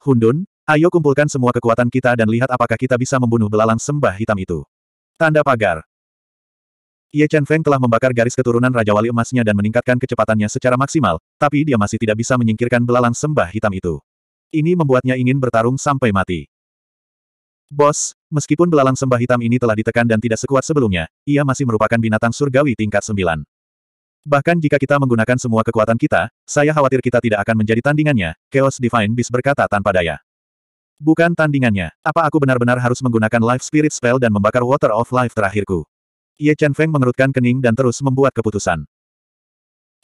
Hundun, ayo kumpulkan semua kekuatan kita dan lihat apakah kita bisa membunuh belalang sembah hitam itu. Tanda pagar. Ye Chen Feng telah membakar garis keturunan Raja Wali emasnya dan meningkatkan kecepatannya secara maksimal, tapi dia masih tidak bisa menyingkirkan belalang sembah hitam itu. Ini membuatnya ingin bertarung sampai mati. Bos, meskipun belalang sembah hitam ini telah ditekan dan tidak sekuat sebelumnya, ia masih merupakan binatang surgawi tingkat sembilan. Bahkan jika kita menggunakan semua kekuatan kita, saya khawatir kita tidak akan menjadi tandingannya, Chaos Divine Beast berkata tanpa daya. Bukan tandingannya, apa aku benar-benar harus menggunakan Life Spirit Spell dan membakar Water of Life terakhirku? Ye Chen Feng mengerutkan kening dan terus membuat keputusan.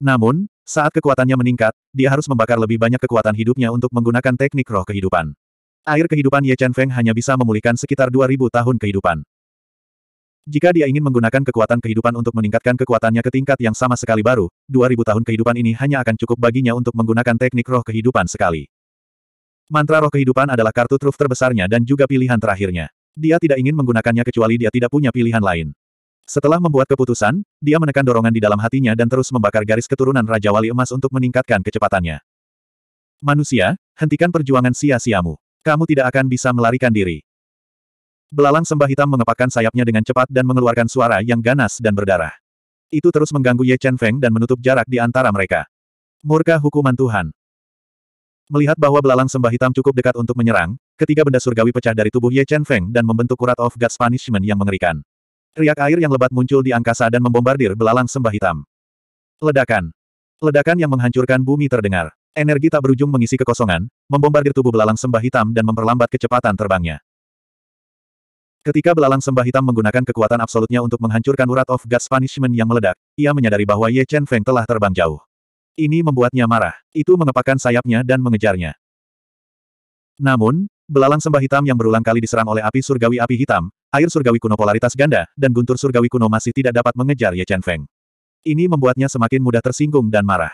Namun, saat kekuatannya meningkat, dia harus membakar lebih banyak kekuatan hidupnya untuk menggunakan teknik roh kehidupan. Air kehidupan Ye Chen Feng hanya bisa memulihkan sekitar 2000 tahun kehidupan. Jika dia ingin menggunakan kekuatan kehidupan untuk meningkatkan kekuatannya ke tingkat yang sama sekali baru, 2000 tahun kehidupan ini hanya akan cukup baginya untuk menggunakan teknik roh kehidupan sekali. Mantra roh kehidupan adalah kartu truf terbesarnya dan juga pilihan terakhirnya. Dia tidak ingin menggunakannya kecuali dia tidak punya pilihan lain. Setelah membuat keputusan, dia menekan dorongan di dalam hatinya dan terus membakar garis keturunan Raja Wali Emas untuk meningkatkan kecepatannya. Manusia, hentikan perjuangan sia-siamu. Kamu tidak akan bisa melarikan diri. Belalang sembah hitam mengepakkan sayapnya dengan cepat dan mengeluarkan suara yang ganas dan berdarah. Itu terus mengganggu Ye Chen Feng dan menutup jarak di antara mereka. Murka hukuman Tuhan. Melihat bahwa belalang sembah hitam cukup dekat untuk menyerang, ketiga benda surgawi pecah dari tubuh Ye Chen Feng dan membentuk kurat of God's Punishment yang mengerikan. Riak air yang lebat muncul di angkasa dan membombardir belalang sembah hitam. Ledakan. Ledakan yang menghancurkan bumi terdengar. Energi tak berujung mengisi kekosongan, membombardir tubuh belalang sembah hitam dan memperlambat kecepatan terbangnya. Ketika belalang sembah hitam menggunakan kekuatan absolutnya untuk menghancurkan urat of gas Punishment yang meledak, ia menyadari bahwa Ye Chen Feng telah terbang jauh. Ini membuatnya marah. Itu mengepakkan sayapnya dan mengejarnya. Namun, belalang sembah hitam yang berulang kali diserang oleh api surgawi api hitam, air surgawi kuno polaritas ganda, dan guntur surgawi kuno masih tidak dapat mengejar Ye Chen Feng. Ini membuatnya semakin mudah tersinggung dan marah.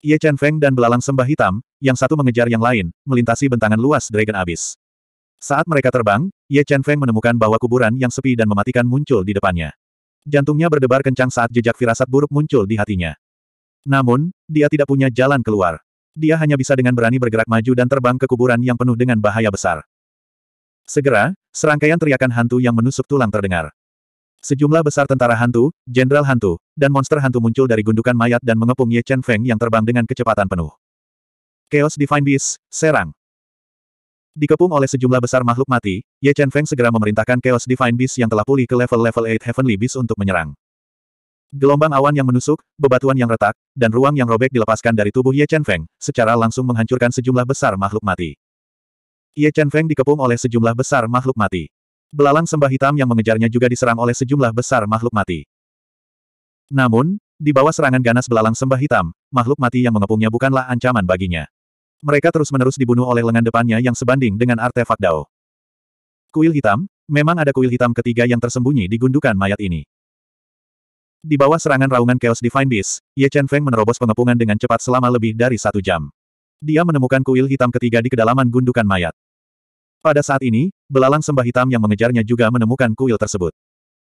Ye Chen Feng dan belalang sembah hitam, yang satu mengejar yang lain, melintasi bentangan luas Dragon Abyss. Saat mereka terbang, Ye Chen Feng menemukan bahwa kuburan yang sepi dan mematikan muncul di depannya. Jantungnya berdebar kencang saat jejak firasat buruk muncul di hatinya. Namun, dia tidak punya jalan keluar. Dia hanya bisa dengan berani bergerak maju dan terbang ke kuburan yang penuh dengan bahaya besar. Segera, serangkaian teriakan hantu yang menusuk tulang terdengar. Sejumlah besar tentara hantu, jenderal hantu, dan monster hantu muncul dari gundukan mayat dan mengepung Ye Chen Feng yang terbang dengan kecepatan penuh. Chaos Divine Beast, serang! Dikepung oleh sejumlah besar makhluk mati, Ye Chen Feng segera memerintahkan Chaos Divine Beast yang telah pulih ke level-level 8 Heavenly Beast untuk menyerang. Gelombang awan yang menusuk, bebatuan yang retak, dan ruang yang robek dilepaskan dari tubuh Ye Chen Feng, secara langsung menghancurkan sejumlah besar makhluk mati. Ye Chen Feng dikepung oleh sejumlah besar makhluk mati. Belalang sembah hitam yang mengejarnya juga diserang oleh sejumlah besar makhluk mati. Namun, di bawah serangan ganas belalang sembah hitam, makhluk mati yang mengepungnya bukanlah ancaman baginya. Mereka terus-menerus dibunuh oleh lengan depannya yang sebanding dengan artefak Dao. Kuil hitam, memang ada kuil hitam ketiga yang tersembunyi di gundukan mayat ini. Di bawah serangan raungan Chaos Divine Beast, Ye Chen Feng menerobos pengepungan dengan cepat selama lebih dari satu jam. Dia menemukan kuil hitam ketiga di kedalaman gundukan mayat. Pada saat ini, belalang sembah hitam yang mengejarnya juga menemukan kuil tersebut.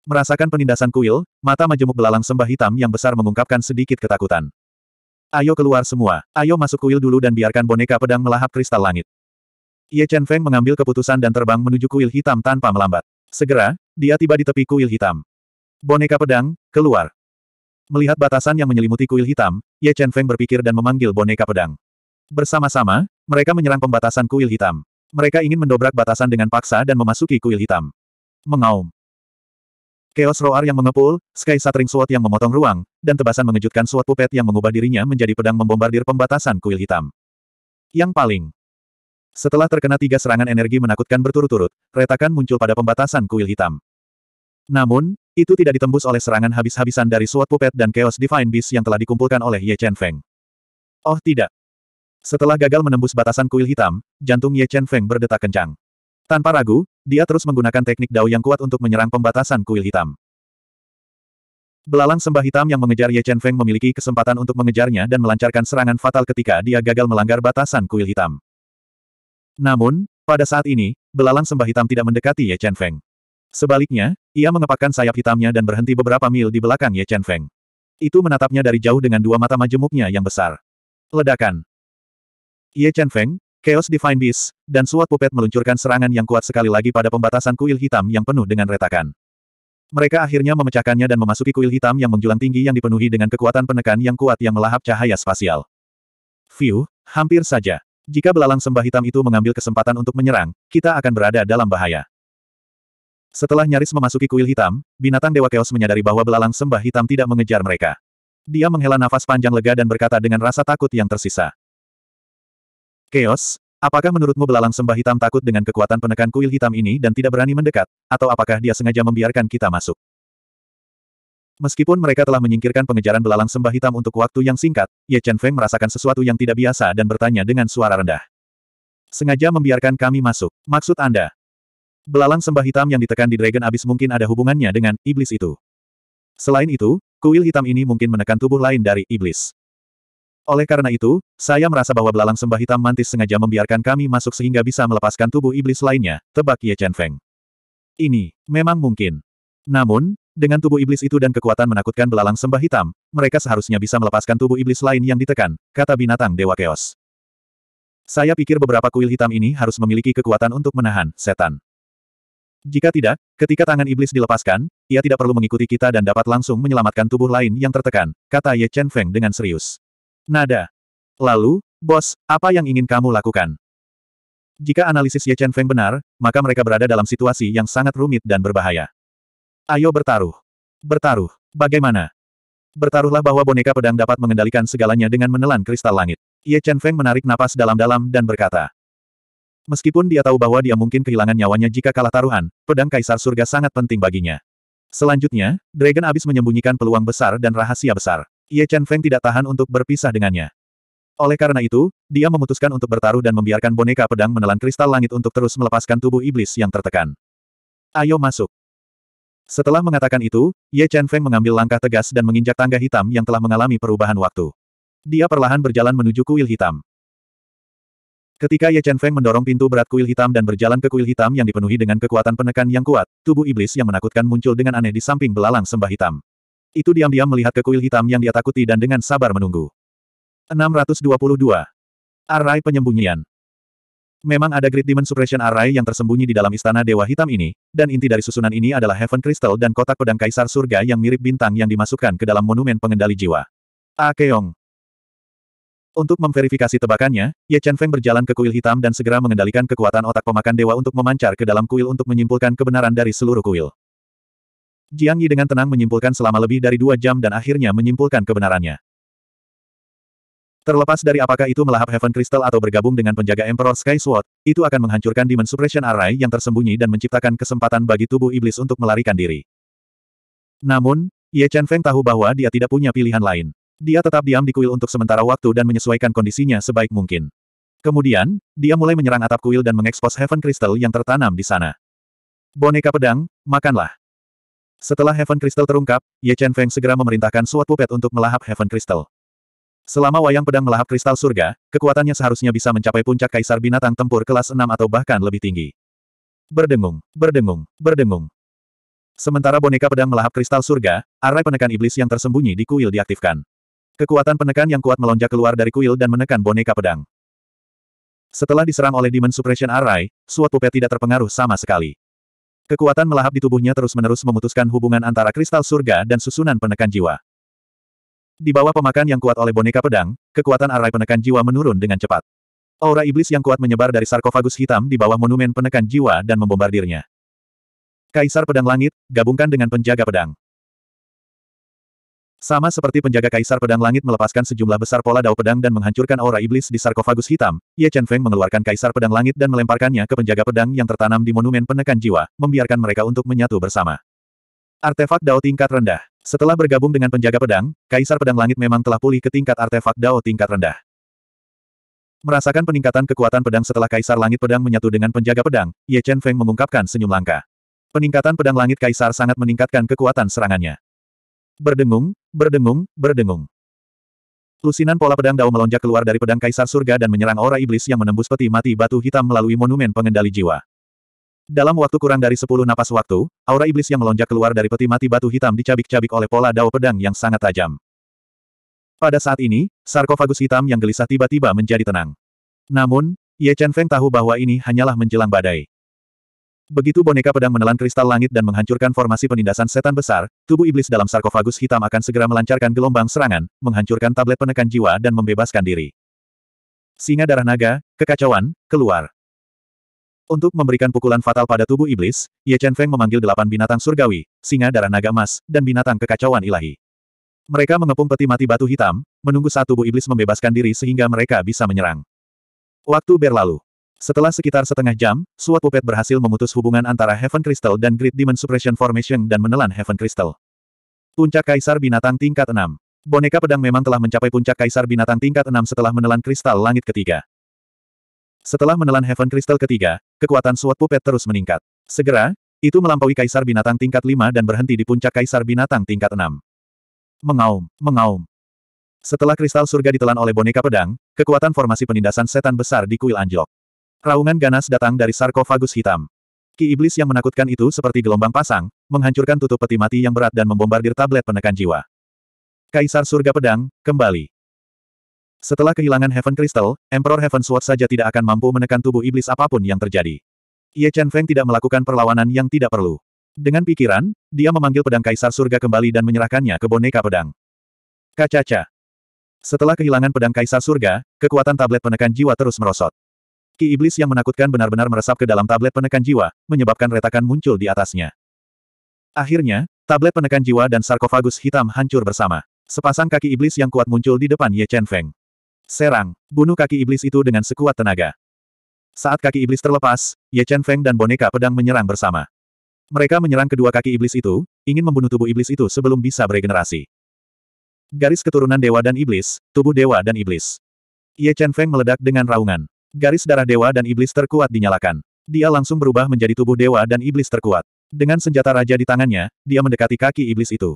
Merasakan penindasan kuil, mata majemuk belalang sembah hitam yang besar mengungkapkan sedikit ketakutan. Ayo keluar semua, ayo masuk kuil dulu dan biarkan boneka pedang melahap kristal langit. Ye Chen Feng mengambil keputusan dan terbang menuju kuil hitam tanpa melambat. Segera, dia tiba di tepi kuil hitam. Boneka pedang, keluar. Melihat batasan yang menyelimuti kuil hitam, Ye Chen Feng berpikir dan memanggil boneka pedang. Bersama-sama, mereka menyerang pembatasan kuil hitam. Mereka ingin mendobrak batasan dengan paksa dan memasuki kuil hitam. Mengaum. Chaos Roar yang mengepul, Sky Shattering Sword yang memotong ruang, dan tebasan mengejutkan Sword Puppet yang mengubah dirinya menjadi pedang membombardir pembatasan kuil hitam. Yang paling. Setelah terkena tiga serangan energi menakutkan berturut-turut, retakan muncul pada pembatasan kuil hitam. Namun, itu tidak ditembus oleh serangan habis-habisan dari Sword Puppet dan Chaos Divine Beast yang telah dikumpulkan oleh Ye Chen Feng. Oh tidak. Setelah gagal menembus batasan kuil hitam, jantung Ye Chen Feng berdetak kencang. Tanpa ragu, dia terus menggunakan teknik dao yang kuat untuk menyerang pembatasan kuil hitam. Belalang sembah hitam yang mengejar Ye Chen Feng memiliki kesempatan untuk mengejarnya dan melancarkan serangan fatal ketika dia gagal melanggar batasan kuil hitam. Namun, pada saat ini, belalang sembah hitam tidak mendekati Ye Chen Feng. Sebaliknya, ia mengepakkan sayap hitamnya dan berhenti beberapa mil di belakang Ye Chen Feng. Itu menatapnya dari jauh dengan dua mata majemuknya yang besar. Ledakan. Ye Chen Feng, Chaos Divine Beast, dan Suat Pupet meluncurkan serangan yang kuat sekali lagi pada pembatasan kuil hitam yang penuh dengan retakan. Mereka akhirnya memecahkannya dan memasuki kuil hitam yang menjulang tinggi yang dipenuhi dengan kekuatan penekan yang kuat yang melahap cahaya spasial. View, hampir saja. Jika belalang sembah hitam itu mengambil kesempatan untuk menyerang, kita akan berada dalam bahaya. Setelah nyaris memasuki kuil hitam, binatang Dewa Chaos menyadari bahwa belalang sembah hitam tidak mengejar mereka. Dia menghela nafas panjang lega dan berkata dengan rasa takut yang tersisa. Chaos, apakah menurutmu belalang sembah hitam takut dengan kekuatan penekan kuil hitam ini dan tidak berani mendekat, atau apakah dia sengaja membiarkan kita masuk? Meskipun mereka telah menyingkirkan pengejaran belalang sembah hitam untuk waktu yang singkat, Ye Chen Feng merasakan sesuatu yang tidak biasa dan bertanya dengan suara rendah. Sengaja membiarkan kami masuk. Maksud Anda? Belalang sembah hitam yang ditekan di Dragon Abyss mungkin ada hubungannya dengan iblis itu. Selain itu, kuil hitam ini mungkin menekan tubuh lain dari iblis. Oleh karena itu, saya merasa bahwa belalang sembah hitam mantis sengaja membiarkan kami masuk sehingga bisa melepaskan tubuh iblis lainnya, tebak Ye Chen Feng. Ini, memang mungkin. Namun, dengan tubuh iblis itu dan kekuatan menakutkan belalang sembah hitam, mereka seharusnya bisa melepaskan tubuh iblis lain yang ditekan, kata binatang Dewa Keos. Saya pikir beberapa kuil hitam ini harus memiliki kekuatan untuk menahan setan. Jika tidak, ketika tangan iblis dilepaskan, ia tidak perlu mengikuti kita dan dapat langsung menyelamatkan tubuh lain yang tertekan, kata Ye Chen Feng dengan serius nada. Lalu, bos, apa yang ingin kamu lakukan? Jika analisis Ye Chen Feng benar, maka mereka berada dalam situasi yang sangat rumit dan berbahaya. Ayo bertaruh. Bertaruh. Bagaimana? Bertaruhlah bahwa boneka pedang dapat mengendalikan segalanya dengan menelan kristal langit. Ye Chen Feng menarik napas dalam-dalam dan berkata. Meskipun dia tahu bahwa dia mungkin kehilangan nyawanya jika kalah taruhan, pedang kaisar surga sangat penting baginya. Selanjutnya, Dragon Abyss menyembunyikan peluang besar dan rahasia besar. Ye Chen Feng tidak tahan untuk berpisah dengannya. Oleh karena itu, dia memutuskan untuk bertaruh dan membiarkan boneka pedang menelan kristal langit untuk terus melepaskan tubuh iblis yang tertekan. Ayo masuk. Setelah mengatakan itu, Ye Chen Feng mengambil langkah tegas dan menginjak tangga hitam yang telah mengalami perubahan waktu. Dia perlahan berjalan menuju kuil hitam. Ketika Ye Chen Feng mendorong pintu berat kuil hitam dan berjalan ke kuil hitam yang dipenuhi dengan kekuatan penekan yang kuat, tubuh iblis yang menakutkan muncul dengan aneh di samping belalang sembah hitam. Itu diam-diam melihat ke kuil hitam yang dia takuti dan dengan sabar menunggu. 622. Arai Penyembunyian Memang ada Great Demon Suppression Array yang tersembunyi di dalam istana Dewa Hitam ini, dan inti dari susunan ini adalah Heaven Crystal dan kotak pedang Kaisar Surga yang mirip bintang yang dimasukkan ke dalam monumen pengendali jiwa. Akeong. Untuk memverifikasi tebakannya, Ye Chen Feng berjalan ke kuil hitam dan segera mengendalikan kekuatan otak pemakan dewa untuk memancar ke dalam kuil untuk menyimpulkan kebenaran dari seluruh kuil. Jiang Yi dengan tenang menyimpulkan selama lebih dari dua jam dan akhirnya menyimpulkan kebenarannya. Terlepas dari apakah itu melahap Heaven Crystal atau bergabung dengan penjaga Emperor Sky Sword, itu akan menghancurkan Demon Suppression Array yang tersembunyi dan menciptakan kesempatan bagi tubuh iblis untuk melarikan diri. Namun, Ye Chen Feng tahu bahwa dia tidak punya pilihan lain. Dia tetap diam di kuil untuk sementara waktu dan menyesuaikan kondisinya sebaik mungkin. Kemudian, dia mulai menyerang atap kuil dan mengekspos Heaven Crystal yang tertanam di sana. Boneka pedang, makanlah. Setelah Heaven Crystal terungkap, Ye Chen Feng segera memerintahkan Suat Pupet untuk melahap Heaven Crystal. Selama wayang pedang melahap kristal surga, kekuatannya seharusnya bisa mencapai puncak kaisar binatang tempur kelas 6 atau bahkan lebih tinggi. Berdengung, berdengung, berdengung. Sementara boneka pedang melahap kristal surga, arai penekan iblis yang tersembunyi di kuil diaktifkan. Kekuatan penekan yang kuat melonjak keluar dari kuil dan menekan boneka pedang. Setelah diserang oleh Demon Suppression Array, Suat Pupet tidak terpengaruh sama sekali. Kekuatan melahap di tubuhnya terus-menerus memutuskan hubungan antara kristal surga dan susunan penekan jiwa. Di bawah pemakan yang kuat oleh boneka pedang, kekuatan arai penekan jiwa menurun dengan cepat. Aura iblis yang kuat menyebar dari sarkofagus hitam di bawah monumen penekan jiwa dan membombardirnya. Kaisar Pedang Langit, gabungkan dengan penjaga pedang. Sama seperti penjaga kaisar pedang langit melepaskan sejumlah besar pola dao pedang dan menghancurkan aura iblis di sarkofagus hitam, Ye Chen Feng mengeluarkan kaisar pedang langit dan melemparkannya ke penjaga pedang yang tertanam di monumen penekan jiwa, membiarkan mereka untuk menyatu bersama. Artefak dao tingkat rendah. Setelah bergabung dengan penjaga pedang, kaisar pedang langit memang telah pulih ke tingkat artefak dao tingkat rendah. Merasakan peningkatan kekuatan pedang setelah kaisar langit pedang menyatu dengan penjaga pedang, Ye Chen Feng mengungkapkan senyum langka. Peningkatan pedang langit kaisar sangat meningkatkan kekuatan serangannya. Berdengung, berdengung, berdengung. Lusinan pola pedang Dao melonjak keluar dari pedang Kaisar Surga dan menyerang aura iblis yang menembus peti mati batu hitam melalui monumen pengendali jiwa. Dalam waktu kurang dari 10 napas waktu, aura iblis yang melonjak keluar dari peti mati batu hitam dicabik-cabik oleh pola Dao pedang yang sangat tajam. Pada saat ini, sarkofagus hitam yang gelisah tiba-tiba menjadi tenang. Namun, Ye Chen Feng tahu bahwa ini hanyalah menjelang badai. Begitu boneka pedang menelan kristal langit dan menghancurkan formasi penindasan setan besar, tubuh iblis dalam sarkofagus hitam akan segera melancarkan gelombang serangan, menghancurkan tablet penekan jiwa dan membebaskan diri. Singa darah naga, kekacauan, keluar. Untuk memberikan pukulan fatal pada tubuh iblis, Ye Chen Feng memanggil delapan binatang surgawi, singa darah naga emas, dan binatang kekacauan ilahi. Mereka mengepung peti mati batu hitam, menunggu saat tubuh iblis membebaskan diri sehingga mereka bisa menyerang. Waktu berlalu. Setelah sekitar setengah jam, Suat Pupet berhasil memutus hubungan antara Heaven Crystal dan Great Demon Suppression Formation dan menelan Heaven Crystal. Puncak Kaisar Binatang Tingkat 6 Boneka pedang memang telah mencapai puncak Kaisar Binatang Tingkat 6 setelah menelan kristal langit ketiga. Setelah menelan Heaven Crystal ketiga, kekuatan Suat Pupet terus meningkat. Segera, itu melampaui Kaisar Binatang Tingkat 5 dan berhenti di puncak Kaisar Binatang Tingkat 6. Mengaum, mengaum. Setelah kristal surga ditelan oleh boneka pedang, kekuatan formasi penindasan setan besar di kuil anjlok. Raungan ganas datang dari sarkofagus hitam. Ki iblis yang menakutkan itu seperti gelombang pasang, menghancurkan tutup peti mati yang berat dan membombardir tablet penekan jiwa. Kaisar Surga Pedang, kembali. Setelah kehilangan Heaven Crystal, Emperor Heaven Sword saja tidak akan mampu menekan tubuh iblis apapun yang terjadi. Ye Chen Feng tidak melakukan perlawanan yang tidak perlu. Dengan pikiran, dia memanggil pedang Kaisar Surga kembali dan menyerahkannya ke boneka pedang. Kacaca. Setelah kehilangan pedang Kaisar Surga, kekuatan tablet penekan jiwa terus merosot. Ki iblis yang menakutkan benar-benar meresap ke dalam tablet penekan jiwa, menyebabkan retakan muncul di atasnya. Akhirnya, tablet penekan jiwa dan sarkofagus hitam hancur bersama. Sepasang kaki iblis yang kuat muncul di depan Ye Chen Feng. Serang, bunuh kaki iblis itu dengan sekuat tenaga. Saat kaki iblis terlepas, Ye Chen Feng dan boneka pedang menyerang bersama. Mereka menyerang kedua kaki iblis itu, ingin membunuh tubuh iblis itu sebelum bisa beregenerasi. Garis keturunan dewa dan iblis, tubuh dewa dan iblis. Ye Chen Feng meledak dengan raungan. Garis darah dewa dan iblis terkuat dinyalakan. Dia langsung berubah menjadi tubuh dewa dan iblis terkuat. Dengan senjata raja di tangannya, dia mendekati kaki iblis itu.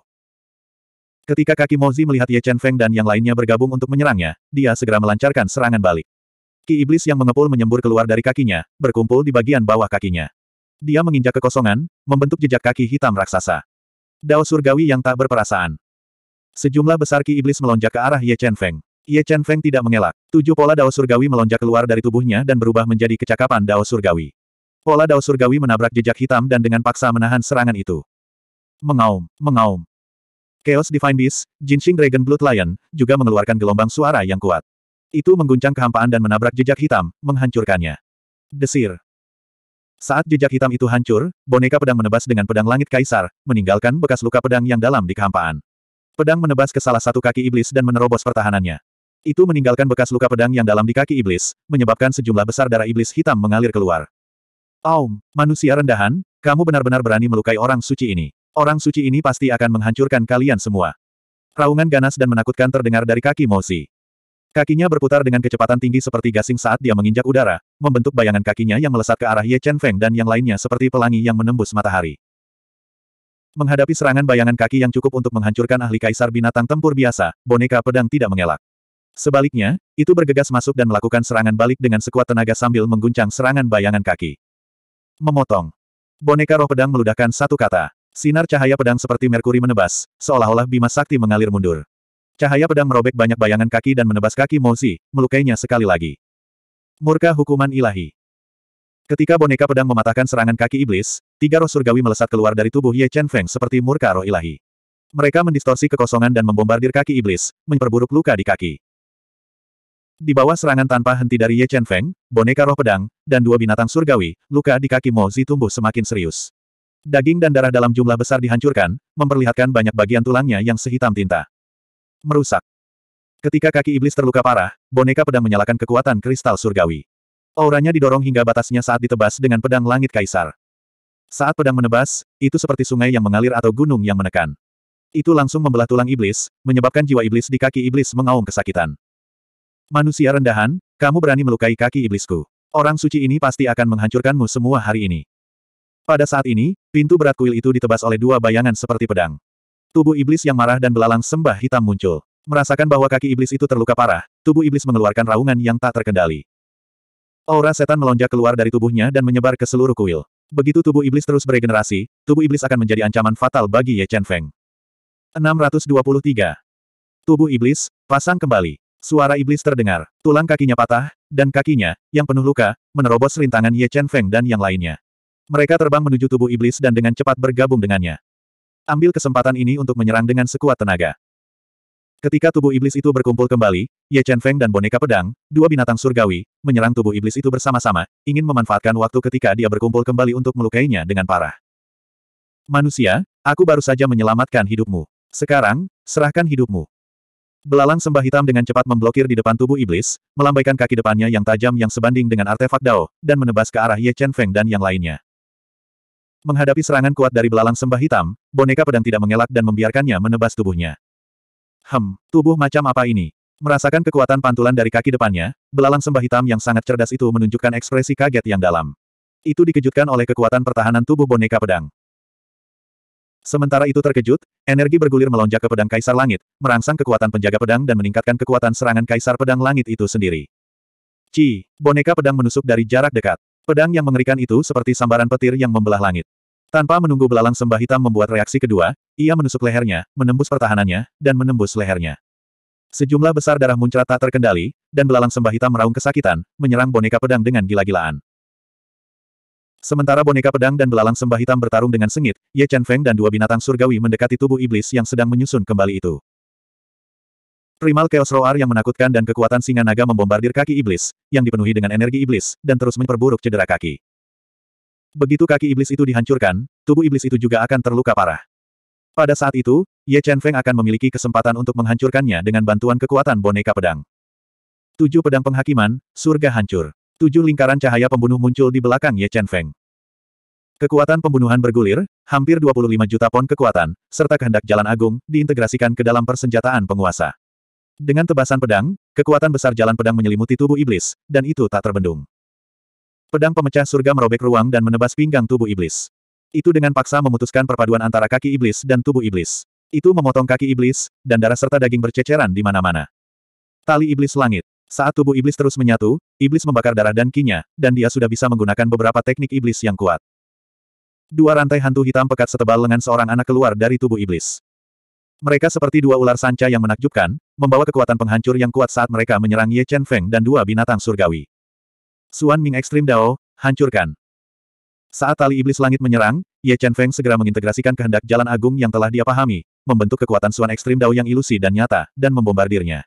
Ketika kaki Mozi melihat Ye Chen Feng dan yang lainnya bergabung untuk menyerangnya, dia segera melancarkan serangan balik. Ki iblis yang mengepul menyembur keluar dari kakinya, berkumpul di bagian bawah kakinya. Dia menginjak kekosongan, membentuk jejak kaki hitam raksasa. Dao surgawi yang tak berperasaan. Sejumlah besar ki iblis melonjak ke arah Ye Chen Feng. Ye Chen Feng tidak mengelak. Tujuh pola dao surgawi melonjak keluar dari tubuhnya dan berubah menjadi kecakapan dao surgawi. Pola dao surgawi menabrak jejak hitam dan dengan paksa menahan serangan itu. Mengaum, mengaum. Chaos Divine Beast, Jinxing Dragon Blood Lion, juga mengeluarkan gelombang suara yang kuat. Itu mengguncang kehampaan dan menabrak jejak hitam, menghancurkannya. Desir. Saat jejak hitam itu hancur, boneka pedang menebas dengan pedang langit kaisar, meninggalkan bekas luka pedang yang dalam di kehampaan. Pedang menebas ke salah satu kaki iblis dan menerobos pertahanannya. Itu meninggalkan bekas luka pedang yang dalam di kaki iblis, menyebabkan sejumlah besar darah iblis hitam mengalir keluar. Aum, manusia rendahan, kamu benar-benar berani melukai orang suci ini. Orang suci ini pasti akan menghancurkan kalian semua. Raungan ganas dan menakutkan terdengar dari kaki Mozi. Kakinya berputar dengan kecepatan tinggi seperti gasing saat dia menginjak udara, membentuk bayangan kakinya yang melesat ke arah Ye Chen Feng dan yang lainnya seperti pelangi yang menembus matahari. Menghadapi serangan bayangan kaki yang cukup untuk menghancurkan ahli kaisar binatang tempur biasa, boneka pedang tidak mengelak. Sebaliknya, itu bergegas masuk dan melakukan serangan balik dengan sekuat tenaga sambil mengguncang serangan bayangan kaki. Memotong. Boneka roh pedang meludahkan satu kata. Sinar cahaya pedang seperti merkuri menebas, seolah-olah bima sakti mengalir mundur. Cahaya pedang merobek banyak bayangan kaki dan menebas kaki Mozi, melukainya sekali lagi. Murka hukuman ilahi. Ketika boneka pedang mematahkan serangan kaki iblis, tiga roh surgawi melesat keluar dari tubuh Ye Chen Feng seperti murka roh ilahi. Mereka mendistorsi kekosongan dan membombardir kaki iblis, memperburuk luka di kaki. Di bawah serangan tanpa henti dari Ye Chen Feng, boneka roh pedang, dan dua binatang surgawi, luka di kaki Mo Zi tumbuh semakin serius. Daging dan darah dalam jumlah besar dihancurkan, memperlihatkan banyak bagian tulangnya yang sehitam tinta. Merusak. Ketika kaki iblis terluka parah, boneka pedang menyalakan kekuatan kristal surgawi. Auranya didorong hingga batasnya saat ditebas dengan pedang langit kaisar. Saat pedang menebas, itu seperti sungai yang mengalir atau gunung yang menekan. Itu langsung membelah tulang iblis, menyebabkan jiwa iblis di kaki iblis mengaum kesakitan. Manusia rendahan, kamu berani melukai kaki iblisku. Orang suci ini pasti akan menghancurkanmu semua hari ini. Pada saat ini, pintu berat kuil itu ditebas oleh dua bayangan seperti pedang. Tubuh iblis yang marah dan belalang sembah hitam muncul. Merasakan bahwa kaki iblis itu terluka parah, tubuh iblis mengeluarkan raungan yang tak terkendali. Aura setan melonjak keluar dari tubuhnya dan menyebar ke seluruh kuil. Begitu tubuh iblis terus beregenerasi, tubuh iblis akan menjadi ancaman fatal bagi Ye Chen Feng. 623. Tubuh iblis, pasang kembali. Suara iblis terdengar, tulang kakinya patah, dan kakinya, yang penuh luka, menerobos rintangan Ye Chen Feng dan yang lainnya. Mereka terbang menuju tubuh iblis dan dengan cepat bergabung dengannya. Ambil kesempatan ini untuk menyerang dengan sekuat tenaga. Ketika tubuh iblis itu berkumpul kembali, Ye Chen Feng dan boneka pedang, dua binatang surgawi, menyerang tubuh iblis itu bersama-sama, ingin memanfaatkan waktu ketika dia berkumpul kembali untuk melukainya dengan parah. Manusia, aku baru saja menyelamatkan hidupmu. Sekarang, serahkan hidupmu. Belalang sembah hitam dengan cepat memblokir di depan tubuh iblis, melambaikan kaki depannya yang tajam yang sebanding dengan artefak Dao, dan menebas ke arah Ye Chen Feng dan yang lainnya. Menghadapi serangan kuat dari belalang sembah hitam, boneka pedang tidak mengelak dan membiarkannya menebas tubuhnya. Hem, tubuh macam apa ini? Merasakan kekuatan pantulan dari kaki depannya, belalang sembah hitam yang sangat cerdas itu menunjukkan ekspresi kaget yang dalam. Itu dikejutkan oleh kekuatan pertahanan tubuh boneka pedang. Sementara itu terkejut, energi bergulir melonjak ke pedang Kaisar Langit, merangsang kekuatan penjaga pedang dan meningkatkan kekuatan serangan Kaisar Pedang Langit itu sendiri. Ci, boneka pedang menusuk dari jarak dekat. Pedang yang mengerikan itu seperti sambaran petir yang membelah langit. Tanpa menunggu belalang sembah hitam membuat reaksi kedua, ia menusuk lehernya, menembus pertahanannya, dan menembus lehernya. Sejumlah besar darah muncrat tak terkendali, dan belalang sembah hitam meraung kesakitan, menyerang boneka pedang dengan gila-gilaan. Sementara boneka pedang dan belalang sembah hitam bertarung dengan sengit, Ye Chen Feng dan dua binatang surgawi mendekati tubuh iblis yang sedang menyusun kembali itu. Primal Chaos Roar yang menakutkan dan kekuatan singa naga membombardir kaki iblis, yang dipenuhi dengan energi iblis, dan terus memperburuk cedera kaki. Begitu kaki iblis itu dihancurkan, tubuh iblis itu juga akan terluka parah. Pada saat itu, Ye Chen Feng akan memiliki kesempatan untuk menghancurkannya dengan bantuan kekuatan boneka pedang. Tujuh pedang penghakiman, surga hancur. Tujuh lingkaran cahaya pembunuh muncul di belakang Ye Chen Feng. Kekuatan pembunuhan bergulir, hampir 25 juta pon kekuatan, serta kehendak jalan agung, diintegrasikan ke dalam persenjataan penguasa. Dengan tebasan pedang, kekuatan besar jalan pedang menyelimuti tubuh iblis, dan itu tak terbendung. Pedang pemecah surga merobek ruang dan menebas pinggang tubuh iblis. Itu dengan paksa memutuskan perpaduan antara kaki iblis dan tubuh iblis. Itu memotong kaki iblis, dan darah serta daging berceceran di mana-mana. Tali iblis langit. Saat tubuh iblis terus menyatu, iblis membakar darah dan kinya, dan dia sudah bisa menggunakan beberapa teknik iblis yang kuat. Dua rantai hantu hitam pekat setebal lengan seorang anak keluar dari tubuh iblis. Mereka seperti dua ular sanca yang menakjubkan, membawa kekuatan penghancur yang kuat saat mereka menyerang Ye Chen Feng dan dua binatang surgawi. Suan Ming Extreme Dao, hancurkan. Saat tali iblis langit menyerang, Ye Chen Feng segera mengintegrasikan kehendak jalan agung yang telah dia pahami, membentuk kekuatan Suan Ekstrim Dao yang ilusi dan nyata, dan membombardirnya.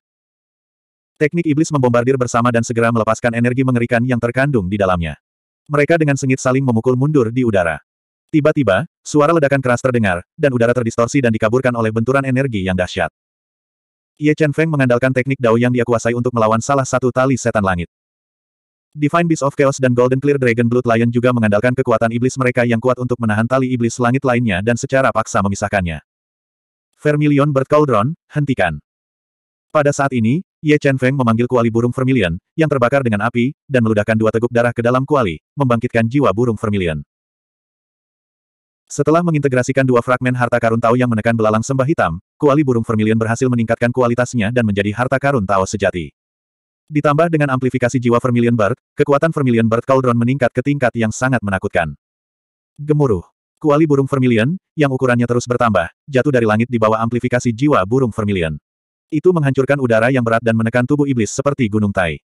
Teknik iblis membombardir bersama dan segera melepaskan energi mengerikan yang terkandung di dalamnya. Mereka dengan sengit saling memukul mundur di udara. Tiba-tiba, suara ledakan keras terdengar, dan udara terdistorsi dan dikaburkan oleh benturan energi yang dahsyat. Ye Chen Feng mengandalkan teknik Dao yang dia kuasai untuk melawan salah satu tali setan langit. Divine Beast of Chaos dan Golden Clear Dragon Blood Lion juga mengandalkan kekuatan iblis mereka yang kuat untuk menahan tali iblis langit lainnya dan secara paksa memisahkannya. Vermilion Bird Cauldron, hentikan. Pada saat ini, Ye Chen Feng memanggil kuali burung vermilion, yang terbakar dengan api, dan meludahkan dua teguk darah ke dalam kuali, membangkitkan jiwa burung vermilion. Setelah mengintegrasikan dua fragmen harta karun Tao yang menekan belalang sembah hitam, kuali burung vermilion berhasil meningkatkan kualitasnya dan menjadi harta karun Tao sejati. Ditambah dengan amplifikasi jiwa Vermilion Bird, kekuatan Vermilion Bird Cauldron meningkat ke tingkat yang sangat menakutkan. Gemuruh. Kuali burung Vermilion, yang ukurannya terus bertambah, jatuh dari langit di bawah amplifikasi jiwa burung Vermilion. Itu menghancurkan udara yang berat dan menekan tubuh iblis seperti gunung tai.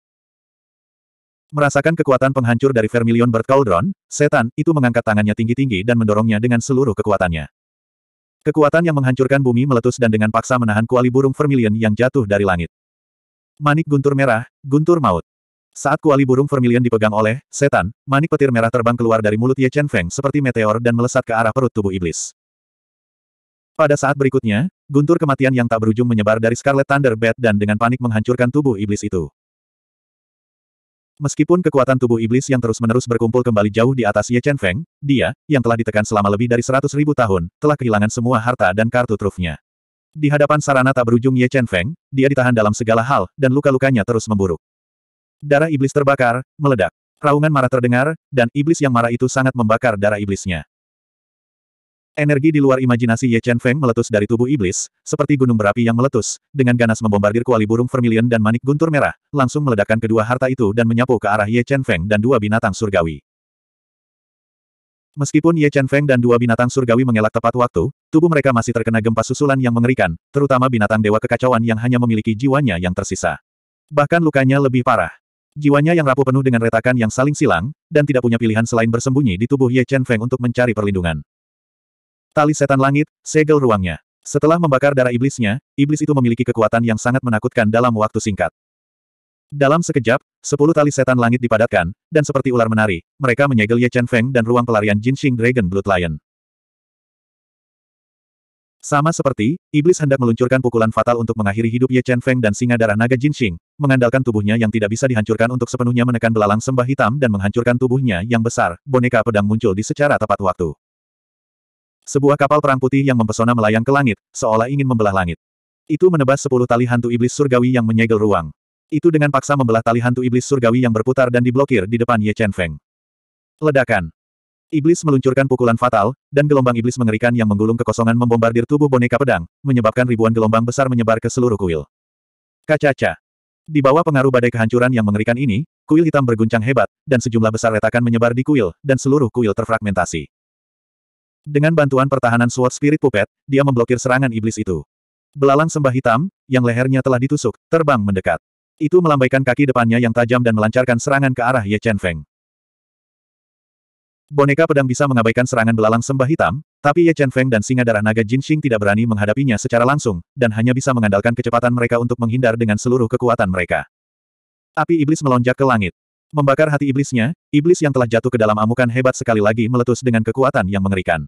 Merasakan kekuatan penghancur dari Vermilion Bird Cauldron, setan itu mengangkat tangannya tinggi-tinggi dan mendorongnya dengan seluruh kekuatannya. Kekuatan yang menghancurkan bumi meletus dan dengan paksa menahan kuali burung Vermilion yang jatuh dari langit. Manik guntur merah, guntur maut. Saat kuali burung Vermilion dipegang oleh setan, manik petir merah terbang keluar dari mulut Ye Chen Feng seperti meteor dan melesat ke arah perut tubuh iblis. Pada saat berikutnya, Guntur kematian yang tak berujung menyebar dari Scarlet Thunder Bat dan dengan panik menghancurkan tubuh iblis itu. Meskipun kekuatan tubuh iblis yang terus-menerus berkumpul kembali jauh di atas Ye Chen Feng, dia, yang telah ditekan selama lebih dari seratus ribu tahun, telah kehilangan semua harta dan kartu trufnya. Di hadapan sarana tak berujung Ye Chen Feng, dia ditahan dalam segala hal, dan luka-lukanya terus memburuk. Darah iblis terbakar, meledak. Raungan marah terdengar, dan iblis yang marah itu sangat membakar darah iblisnya. Energi di luar imajinasi Ye Chen Feng meletus dari tubuh iblis, seperti gunung berapi yang meletus, dengan ganas membombardir kuali burung vermilion dan manik guntur merah, langsung meledakkan kedua harta itu dan menyapu ke arah Ye Chen Feng dan dua binatang surgawi. Meskipun Ye Chen Feng dan dua binatang surgawi mengelak tepat waktu, tubuh mereka masih terkena gempa susulan yang mengerikan, terutama binatang dewa kekacauan yang hanya memiliki jiwanya yang tersisa. Bahkan lukanya lebih parah. Jiwanya yang rapuh penuh dengan retakan yang saling silang, dan tidak punya pilihan selain bersembunyi di tubuh Ye Chen Feng untuk mencari perlindungan. Tali setan langit, segel ruangnya. Setelah membakar darah iblisnya, iblis itu memiliki kekuatan yang sangat menakutkan dalam waktu singkat. Dalam sekejap, sepuluh tali setan langit dipadatkan, dan seperti ular menari, mereka menyegel Ye Chen Feng dan ruang pelarian Jin Jinxing Dragon Blood Lion. Sama seperti, iblis hendak meluncurkan pukulan fatal untuk mengakhiri hidup Ye Chen Feng dan singa darah naga Jin Jinxing, mengandalkan tubuhnya yang tidak bisa dihancurkan untuk sepenuhnya menekan belalang sembah hitam dan menghancurkan tubuhnya yang besar, boneka pedang muncul di secara tepat waktu. Sebuah kapal perang putih yang mempesona melayang ke langit, seolah ingin membelah langit. Itu menebas sepuluh tali hantu iblis surgawi yang menyegel ruang. Itu dengan paksa membelah tali hantu iblis surgawi yang berputar dan diblokir di depan Ye Chen Feng. Ledakan. Iblis meluncurkan pukulan fatal, dan gelombang iblis mengerikan yang menggulung kekosongan membombardir tubuh boneka pedang, menyebabkan ribuan gelombang besar menyebar ke seluruh kuil. Kacaca. Di bawah pengaruh badai kehancuran yang mengerikan ini, kuil hitam berguncang hebat, dan sejumlah besar retakan menyebar di kuil, dan seluruh kuil terfragmentasi. Dengan bantuan pertahanan Sword Spirit Puppet, dia memblokir serangan iblis itu. Belalang sembah hitam, yang lehernya telah ditusuk, terbang mendekat. Itu melambaikan kaki depannya yang tajam dan melancarkan serangan ke arah Ye Chen Feng. Boneka pedang bisa mengabaikan serangan belalang sembah hitam, tapi Ye Chen Feng dan singa darah naga Jinxing tidak berani menghadapinya secara langsung, dan hanya bisa mengandalkan kecepatan mereka untuk menghindar dengan seluruh kekuatan mereka. Api iblis melonjak ke langit. Membakar hati iblisnya, iblis yang telah jatuh ke dalam amukan hebat sekali lagi meletus dengan kekuatan yang mengerikan.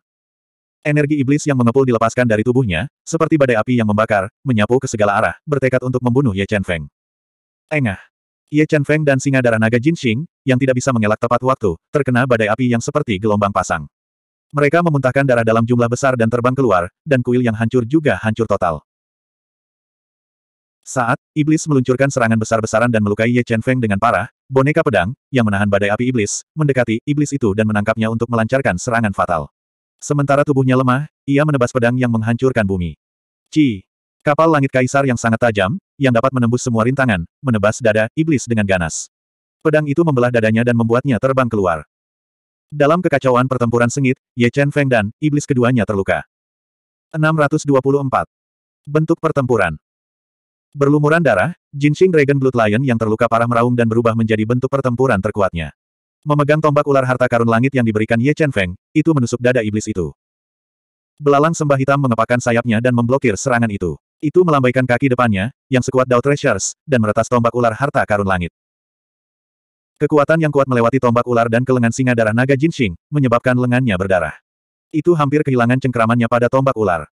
Energi iblis yang mengepul dilepaskan dari tubuhnya, seperti badai api yang membakar, menyapu ke segala arah, bertekad untuk membunuh Ye Chen Feng. Engah. Ye Chen Feng dan singa darah naga Jin Xing, yang tidak bisa mengelak tepat waktu, terkena badai api yang seperti gelombang pasang. Mereka memuntahkan darah dalam jumlah besar dan terbang keluar, dan kuil yang hancur juga hancur total. Saat iblis meluncurkan serangan besar-besaran dan melukai Ye Chen Feng dengan parah, boneka pedang, yang menahan badai api iblis, mendekati iblis itu dan menangkapnya untuk melancarkan serangan fatal. Sementara tubuhnya lemah, ia menebas pedang yang menghancurkan bumi. Ci! Kapal langit kaisar yang sangat tajam, yang dapat menembus semua rintangan, menebas dada iblis dengan ganas. Pedang itu membelah dadanya dan membuatnya terbang keluar. Dalam kekacauan pertempuran sengit, Ye Chen Feng dan iblis keduanya terluka. 624. Bentuk pertempuran Berlumuran darah, Jinxing Dragon Blood Lion yang terluka parah meraung dan berubah menjadi bentuk pertempuran terkuatnya. Memegang tombak ular harta karun langit yang diberikan Ye Chen Feng, itu menusuk dada iblis itu. Belalang sembah hitam mengepakkan sayapnya dan memblokir serangan itu. Itu melambaikan kaki depannya, yang sekuat Dao Treasures, dan meretas tombak ular harta karun langit. Kekuatan yang kuat melewati tombak ular dan kelengan singa darah naga Jinxing, menyebabkan lengannya berdarah. Itu hampir kehilangan cengkeramannya pada tombak ular.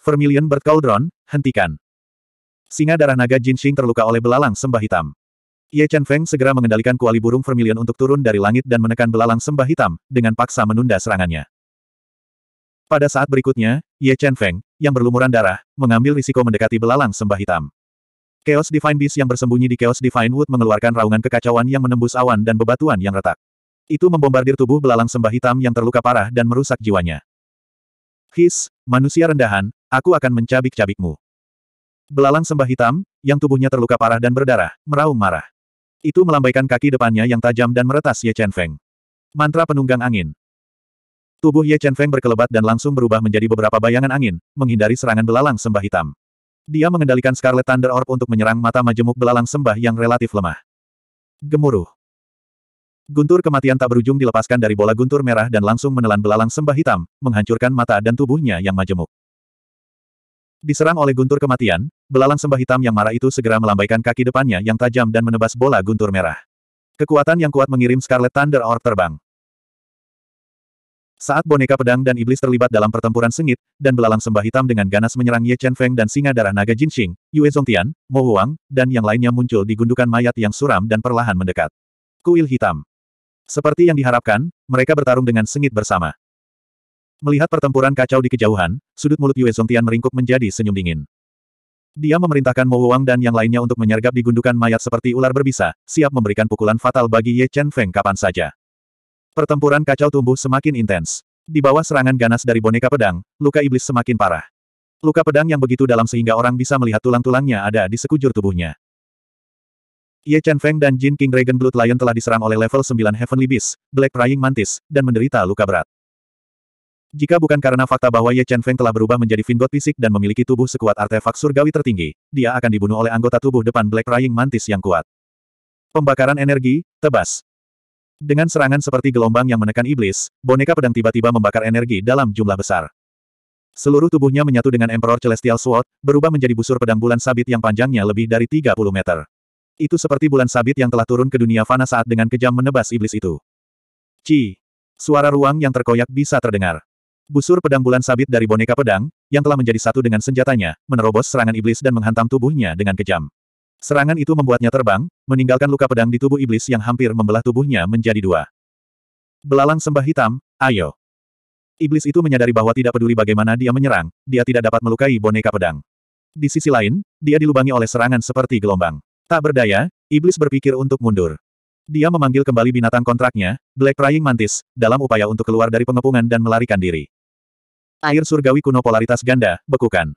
Vermilion Bird Cauldron, hentikan. Singa darah naga Jin Xing terluka oleh belalang sembah hitam. Ye Chen Feng segera mengendalikan kuali burung vermilion untuk turun dari langit dan menekan belalang sembah hitam, dengan paksa menunda serangannya. Pada saat berikutnya, Ye Chen Feng, yang berlumuran darah, mengambil risiko mendekati belalang sembah hitam. Chaos Divine Beast yang bersembunyi di Chaos Divine Wood mengeluarkan raungan kekacauan yang menembus awan dan bebatuan yang retak. Itu membombardir tubuh belalang sembah hitam yang terluka parah dan merusak jiwanya. His, manusia rendahan, aku akan mencabik-cabikmu. Belalang sembah hitam, yang tubuhnya terluka parah dan berdarah, meraung marah. Itu melambaikan kaki depannya yang tajam dan meretas Ye Chen Feng. Mantra penunggang angin. Tubuh Ye Chen Feng berkelebat dan langsung berubah menjadi beberapa bayangan angin, menghindari serangan belalang sembah hitam. Dia mengendalikan Scarlet Thunder Orb untuk menyerang mata majemuk belalang sembah yang relatif lemah. Gemuruh. Guntur kematian tak berujung dilepaskan dari bola guntur merah dan langsung menelan belalang sembah hitam, menghancurkan mata dan tubuhnya yang majemuk. Diserang oleh guntur kematian, belalang sembah hitam yang marah itu segera melambaikan kaki depannya yang tajam dan menebas bola guntur merah. Kekuatan yang kuat mengirim Scarlet Thunder Orb terbang. Saat boneka pedang dan iblis terlibat dalam pertempuran sengit, dan belalang sembah hitam dengan ganas menyerang Ye Chen Feng dan singa darah naga Jinxing, Yue Zongtian, Mo Huang, dan yang lainnya muncul di gundukan mayat yang suram dan perlahan mendekat. Kuil hitam. Seperti yang diharapkan, mereka bertarung dengan sengit bersama. Melihat pertempuran kacau di kejauhan, sudut mulut Yue Zongtian meringkuk menjadi senyum dingin. Dia memerintahkan Mo Wang dan yang lainnya untuk menyergap di gundukan mayat seperti ular berbisa, siap memberikan pukulan fatal bagi Ye Chen Feng kapan saja. Pertempuran kacau tumbuh semakin intens. Di bawah serangan ganas dari boneka pedang, luka iblis semakin parah. Luka pedang yang begitu dalam sehingga orang bisa melihat tulang-tulangnya ada di sekujur tubuhnya. Ye Chen Feng dan Jin King Dragon Blood Lion telah diserang oleh level 9 Heavenly Beast, Black Prying Mantis, dan menderita luka berat. Jika bukan karena fakta bahwa Ye Chen Feng telah berubah menjadi Vingot fisik dan memiliki tubuh sekuat artefak surgawi tertinggi, dia akan dibunuh oleh anggota tubuh depan Black Crying Mantis yang kuat. Pembakaran energi, tebas. Dengan serangan seperti gelombang yang menekan iblis, boneka pedang tiba-tiba membakar energi dalam jumlah besar. Seluruh tubuhnya menyatu dengan Emperor Celestial Sword, berubah menjadi busur pedang bulan sabit yang panjangnya lebih dari 30 meter. Itu seperti bulan sabit yang telah turun ke dunia fana saat dengan kejam menebas iblis itu. Ci. Suara ruang yang terkoyak bisa terdengar. Busur pedang bulan sabit dari boneka pedang, yang telah menjadi satu dengan senjatanya, menerobos serangan iblis dan menghantam tubuhnya dengan kejam. Serangan itu membuatnya terbang, meninggalkan luka pedang di tubuh iblis yang hampir membelah tubuhnya menjadi dua. Belalang sembah hitam, ayo. Iblis itu menyadari bahwa tidak peduli bagaimana dia menyerang, dia tidak dapat melukai boneka pedang. Di sisi lain, dia dilubangi oleh serangan seperti gelombang. Tak berdaya, iblis berpikir untuk mundur. Dia memanggil kembali binatang kontraknya, Black Praying Mantis, dalam upaya untuk keluar dari pengepungan dan melarikan diri. Air surgawi kuno polaritas ganda, bekukan.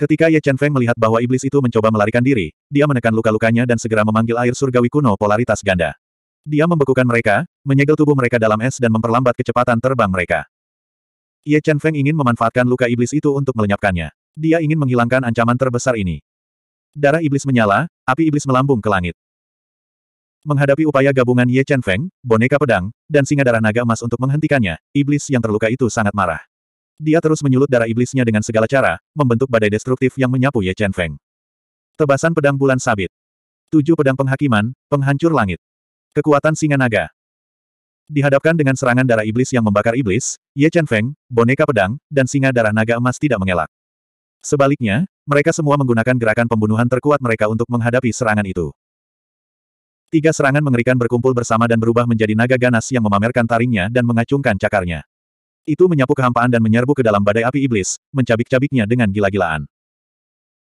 Ketika Ye Chen Feng melihat bahwa iblis itu mencoba melarikan diri, dia menekan luka-lukanya dan segera memanggil air surgawi kuno polaritas ganda. Dia membekukan mereka, menyegel tubuh mereka dalam es dan memperlambat kecepatan terbang mereka. Ye Chen Feng ingin memanfaatkan luka iblis itu untuk melenyapkannya. Dia ingin menghilangkan ancaman terbesar ini. Darah iblis menyala, api iblis melambung ke langit. Menghadapi upaya gabungan Ye Chen Feng, boneka pedang, dan singa darah naga emas untuk menghentikannya, iblis yang terluka itu sangat marah. Dia terus menyulut darah iblisnya dengan segala cara, membentuk badai destruktif yang menyapu Ye Chen Feng. Tebasan pedang bulan sabit. Tujuh pedang penghakiman, penghancur langit. Kekuatan singa naga. Dihadapkan dengan serangan darah iblis yang membakar iblis, Ye Chen Feng, boneka pedang, dan singa darah naga emas tidak mengelak. Sebaliknya, mereka semua menggunakan gerakan pembunuhan terkuat mereka untuk menghadapi serangan itu. Tiga serangan mengerikan berkumpul bersama dan berubah menjadi naga ganas yang memamerkan taringnya dan mengacungkan cakarnya. Itu menyapu kehampaan dan menyerbu ke dalam badai api iblis, mencabik-cabiknya dengan gila-gilaan.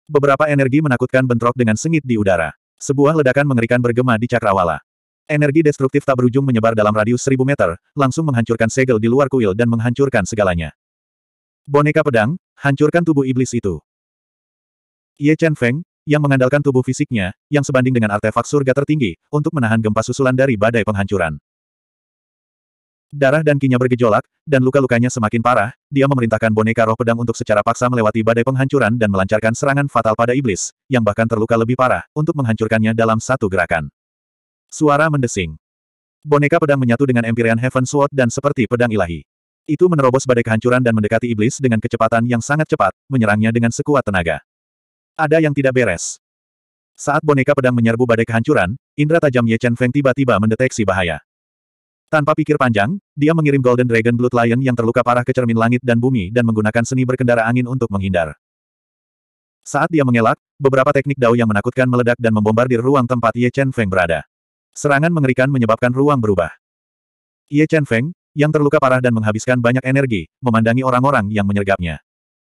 Beberapa energi menakutkan bentrok dengan sengit di udara. Sebuah ledakan mengerikan bergema di cakrawala. Energi destruktif tak berujung menyebar dalam radius seribu meter, langsung menghancurkan segel di luar kuil dan menghancurkan segalanya. Boneka pedang, hancurkan tubuh iblis itu. Ye Chen Feng, yang mengandalkan tubuh fisiknya, yang sebanding dengan artefak surga tertinggi, untuk menahan gempa susulan dari badai penghancuran. Darah dan kinya bergejolak, dan luka-lukanya semakin parah, dia memerintahkan boneka roh pedang untuk secara paksa melewati badai penghancuran dan melancarkan serangan fatal pada iblis, yang bahkan terluka lebih parah, untuk menghancurkannya dalam satu gerakan. Suara mendesing. Boneka pedang menyatu dengan Empyrean Heaven Sword dan seperti pedang ilahi. Itu menerobos badai kehancuran dan mendekati iblis dengan kecepatan yang sangat cepat, menyerangnya dengan sekuat tenaga. Ada yang tidak beres. Saat boneka pedang menyerbu badai kehancuran, indra tajam Ye Chen Feng tiba-tiba mendeteksi bahaya. Tanpa pikir panjang, dia mengirim Golden Dragon Blood Lion yang terluka parah ke cermin langit dan bumi dan menggunakan seni berkendara angin untuk menghindar. Saat dia mengelak, beberapa teknik dao yang menakutkan meledak dan membombardir ruang tempat Ye Chen Feng berada. Serangan mengerikan menyebabkan ruang berubah. Ye Chen Feng, yang terluka parah dan menghabiskan banyak energi, memandangi orang-orang yang menyergapnya.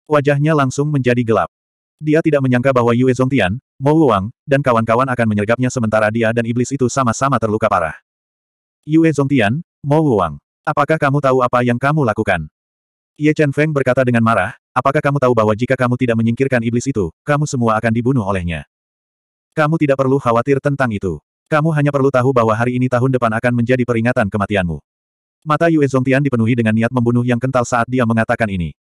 Wajahnya langsung menjadi gelap. Dia tidak menyangka bahwa Yue Zhongtian, Mo Wang, dan kawan-kawan akan menyergapnya sementara dia dan iblis itu sama-sama terluka parah. Yue Zongtian, Mo Wuang, apakah kamu tahu apa yang kamu lakukan? Ye Chen Feng berkata dengan marah, apakah kamu tahu bahwa jika kamu tidak menyingkirkan iblis itu, kamu semua akan dibunuh olehnya? Kamu tidak perlu khawatir tentang itu. Kamu hanya perlu tahu bahwa hari ini tahun depan akan menjadi peringatan kematianmu. Mata Yue Zongtian dipenuhi dengan niat membunuh yang kental saat dia mengatakan ini.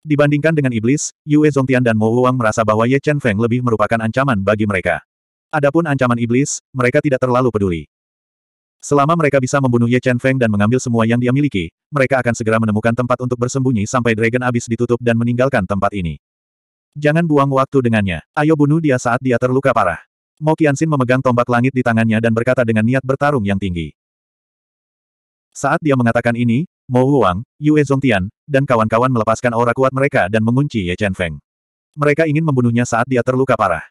Dibandingkan dengan iblis, Yue Zongtian dan Mo Wuang merasa bahwa Ye Chen Feng lebih merupakan ancaman bagi mereka. Adapun ancaman iblis, mereka tidak terlalu peduli. Selama mereka bisa membunuh Ye Chen Feng dan mengambil semua yang dia miliki, mereka akan segera menemukan tempat untuk bersembunyi sampai Dragon Abyss ditutup dan meninggalkan tempat ini. Jangan buang waktu dengannya, ayo bunuh dia saat dia terluka parah. Mo Qianxin memegang tombak langit di tangannya dan berkata dengan niat bertarung yang tinggi. Saat dia mengatakan ini, Mo Huang, Yue Zongtian, dan kawan-kawan melepaskan aura kuat mereka dan mengunci Ye Chen Feng. Mereka ingin membunuhnya saat dia terluka parah.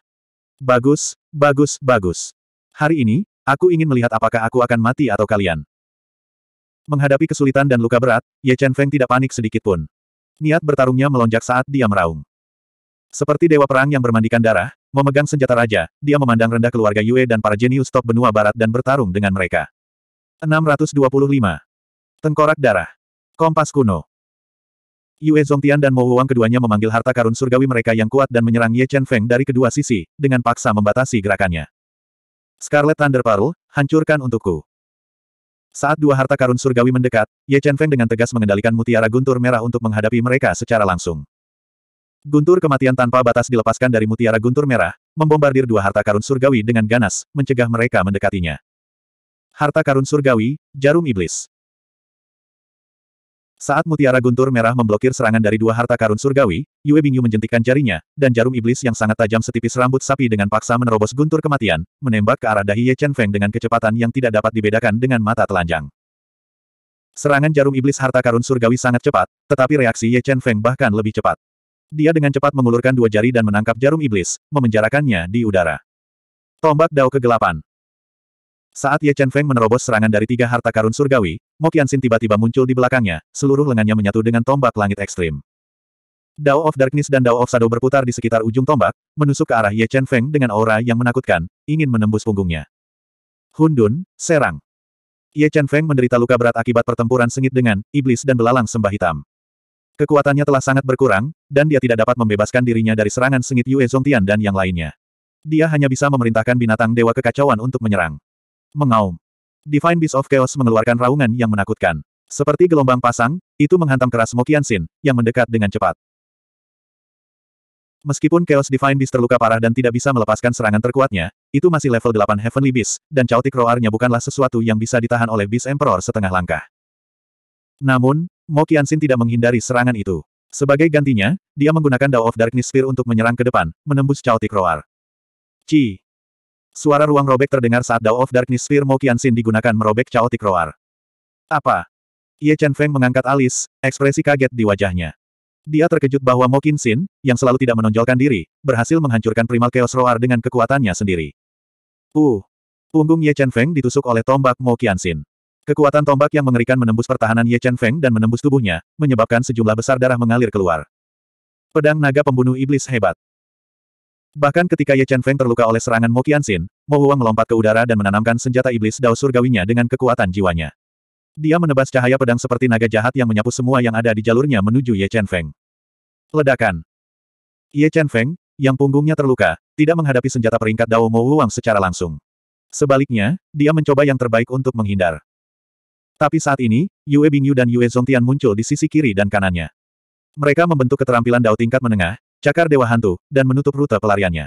Bagus, bagus, bagus. Hari ini, Aku ingin melihat apakah aku akan mati atau kalian. Menghadapi kesulitan dan luka berat, Ye Chen Feng tidak panik sedikit pun. Niat bertarungnya melonjak saat dia meraung. Seperti dewa perang yang bermandikan darah, memegang senjata raja, dia memandang rendah keluarga Yue dan para jenius top benua barat dan bertarung dengan mereka. 625. Tengkorak darah. Kompas kuno. Yue Zongtian dan Mo Wang keduanya memanggil harta karun surgawi mereka yang kuat dan menyerang Ye Chen Feng dari kedua sisi, dengan paksa membatasi gerakannya. Scarlet Thunder Pearl, hancurkan untukku. Saat dua harta karun surgawi mendekat, Ye Chen Feng dengan tegas mengendalikan mutiara guntur merah untuk menghadapi mereka secara langsung. Guntur kematian tanpa batas dilepaskan dari mutiara guntur merah, membombardir dua harta karun surgawi dengan ganas, mencegah mereka mendekatinya. Harta karun surgawi, jarum iblis. Saat mutiara guntur merah memblokir serangan dari dua harta karun surgawi, Yue Bingyu menjentikkan jarinya, dan jarum iblis yang sangat tajam setipis rambut sapi dengan paksa menerobos guntur kematian, menembak ke arah dahi Ye Chen Feng dengan kecepatan yang tidak dapat dibedakan dengan mata telanjang. Serangan jarum iblis harta karun surgawi sangat cepat, tetapi reaksi Ye Chen Feng bahkan lebih cepat. Dia dengan cepat mengulurkan dua jari dan menangkap jarum iblis, memenjarakannya di udara. Tombak Dao Kegelapan saat Ye Chen Feng menerobos serangan dari tiga harta karun surgawi, Mo Qianxin tiba-tiba muncul di belakangnya, seluruh lengannya menyatu dengan tombak langit ekstrim. Dao of Darkness dan Dao of Shadow berputar di sekitar ujung tombak, menusuk ke arah Ye Chen Feng dengan aura yang menakutkan, ingin menembus punggungnya. Hundun, serang. Ye Chen Feng menderita luka berat akibat pertempuran sengit dengan iblis dan belalang sembah hitam. Kekuatannya telah sangat berkurang, dan dia tidak dapat membebaskan dirinya dari serangan sengit Yue Zongtian dan yang lainnya. Dia hanya bisa memerintahkan binatang dewa kekacauan untuk menyerang. Mengaum. Divine Beast of Chaos mengeluarkan raungan yang menakutkan. Seperti gelombang pasang, itu menghantam keras Mokian Sin yang mendekat dengan cepat. Meskipun Chaos Divine Beast terluka parah dan tidak bisa melepaskan serangan terkuatnya, itu masih level 8 Heavenly Beast, dan Chaotic Roar-nya bukanlah sesuatu yang bisa ditahan oleh Beast Emperor setengah langkah. Namun, Mokian Sin tidak menghindari serangan itu. Sebagai gantinya, dia menggunakan Dao of Darkness Spear untuk menyerang ke depan, menembus Chaotic Roar. Ci! Suara ruang robek terdengar saat Dao of Darkness Sphere Mo Qianxin digunakan merobek Chaotic Roar. Apa? Ye Chen Feng mengangkat alis, ekspresi kaget di wajahnya. Dia terkejut bahwa Mo Qianxin, yang selalu tidak menonjolkan diri, berhasil menghancurkan Primal Chaos Roar dengan kekuatannya sendiri. Uh! Punggung Ye Chen Feng ditusuk oleh tombak Mo Qianxin. Kekuatan tombak yang mengerikan menembus pertahanan Ye Chen Feng dan menembus tubuhnya, menyebabkan sejumlah besar darah mengalir keluar. Pedang naga pembunuh iblis hebat. Bahkan ketika Ye Chen Feng terluka oleh serangan Mo Qianxin, Mo Huang melompat ke udara dan menanamkan senjata iblis dao surgawinya dengan kekuatan jiwanya. Dia menebas cahaya pedang seperti naga jahat yang menyapu semua yang ada di jalurnya menuju Ye Chen Feng. Ledakan. Ye Chen Feng, yang punggungnya terluka, tidak menghadapi senjata peringkat dao Mo Huang secara langsung. Sebaliknya, dia mencoba yang terbaik untuk menghindar. Tapi saat ini, Yue Bingyu dan Yue Zongtian muncul di sisi kiri dan kanannya. Mereka membentuk keterampilan dao tingkat menengah, cakar Dewa Hantu, dan menutup rute pelariannya.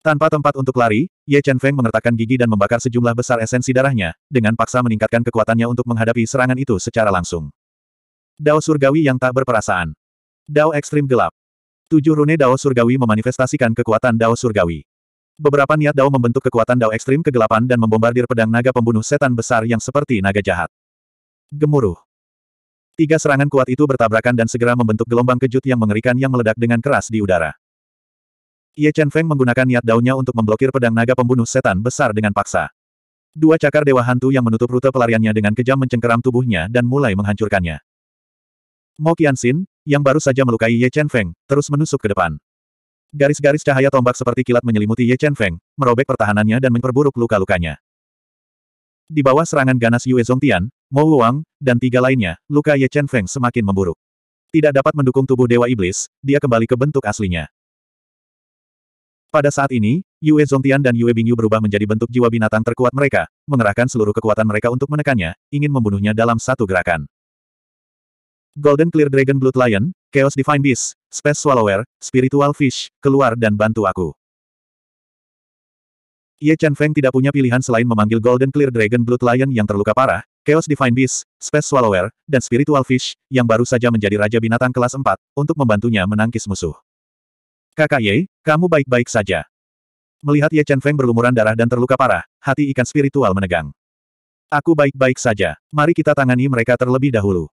Tanpa tempat untuk lari, Ye Chen Feng mengertakkan gigi dan membakar sejumlah besar esensi darahnya, dengan paksa meningkatkan kekuatannya untuk menghadapi serangan itu secara langsung. Dao Surgawi yang tak berperasaan. Dao Ekstrim Gelap. Tujuh rune Dao Surgawi memanifestasikan kekuatan Dao Surgawi. Beberapa niat Dao membentuk kekuatan Dao Ekstrim kegelapan dan membombardir pedang naga pembunuh setan besar yang seperti naga jahat. Gemuruh. Tiga serangan kuat itu bertabrakan dan segera membentuk gelombang kejut yang mengerikan yang meledak dengan keras di udara. Ye Chen Feng menggunakan niat daunnya untuk memblokir pedang naga pembunuh setan besar dengan paksa. Dua cakar dewa hantu yang menutup rute pelariannya dengan kejam mencengkeram tubuhnya dan mulai menghancurkannya. Mo Qianxin, yang baru saja melukai Ye Chen Feng, terus menusuk ke depan. Garis-garis cahaya tombak seperti kilat menyelimuti Ye Chen Feng, merobek pertahanannya dan memperburuk luka-lukanya. Di bawah serangan ganas Yue Zongtian, Mo Wang, dan tiga lainnya, luka Ye Chen Feng semakin memburuk. Tidak dapat mendukung tubuh Dewa Iblis, dia kembali ke bentuk aslinya. Pada saat ini, Yue Zongtian dan Yue Bingyu berubah menjadi bentuk jiwa binatang terkuat mereka, mengerahkan seluruh kekuatan mereka untuk menekannya, ingin membunuhnya dalam satu gerakan. Golden Clear Dragon Blood Lion, Chaos Divine Beast, Space Swallower, Spiritual Fish, keluar dan bantu aku. Ye Chen Feng tidak punya pilihan selain memanggil Golden Clear Dragon Blood Lion yang terluka parah, Chaos Divine Beast, Space Swallower, dan Spiritual Fish, yang baru saja menjadi Raja Binatang kelas 4, untuk membantunya menangkis musuh. Kakak Ye, kamu baik-baik saja. Melihat Ye Chen Feng berlumuran darah dan terluka parah, hati ikan spiritual menegang. Aku baik-baik saja, mari kita tangani mereka terlebih dahulu.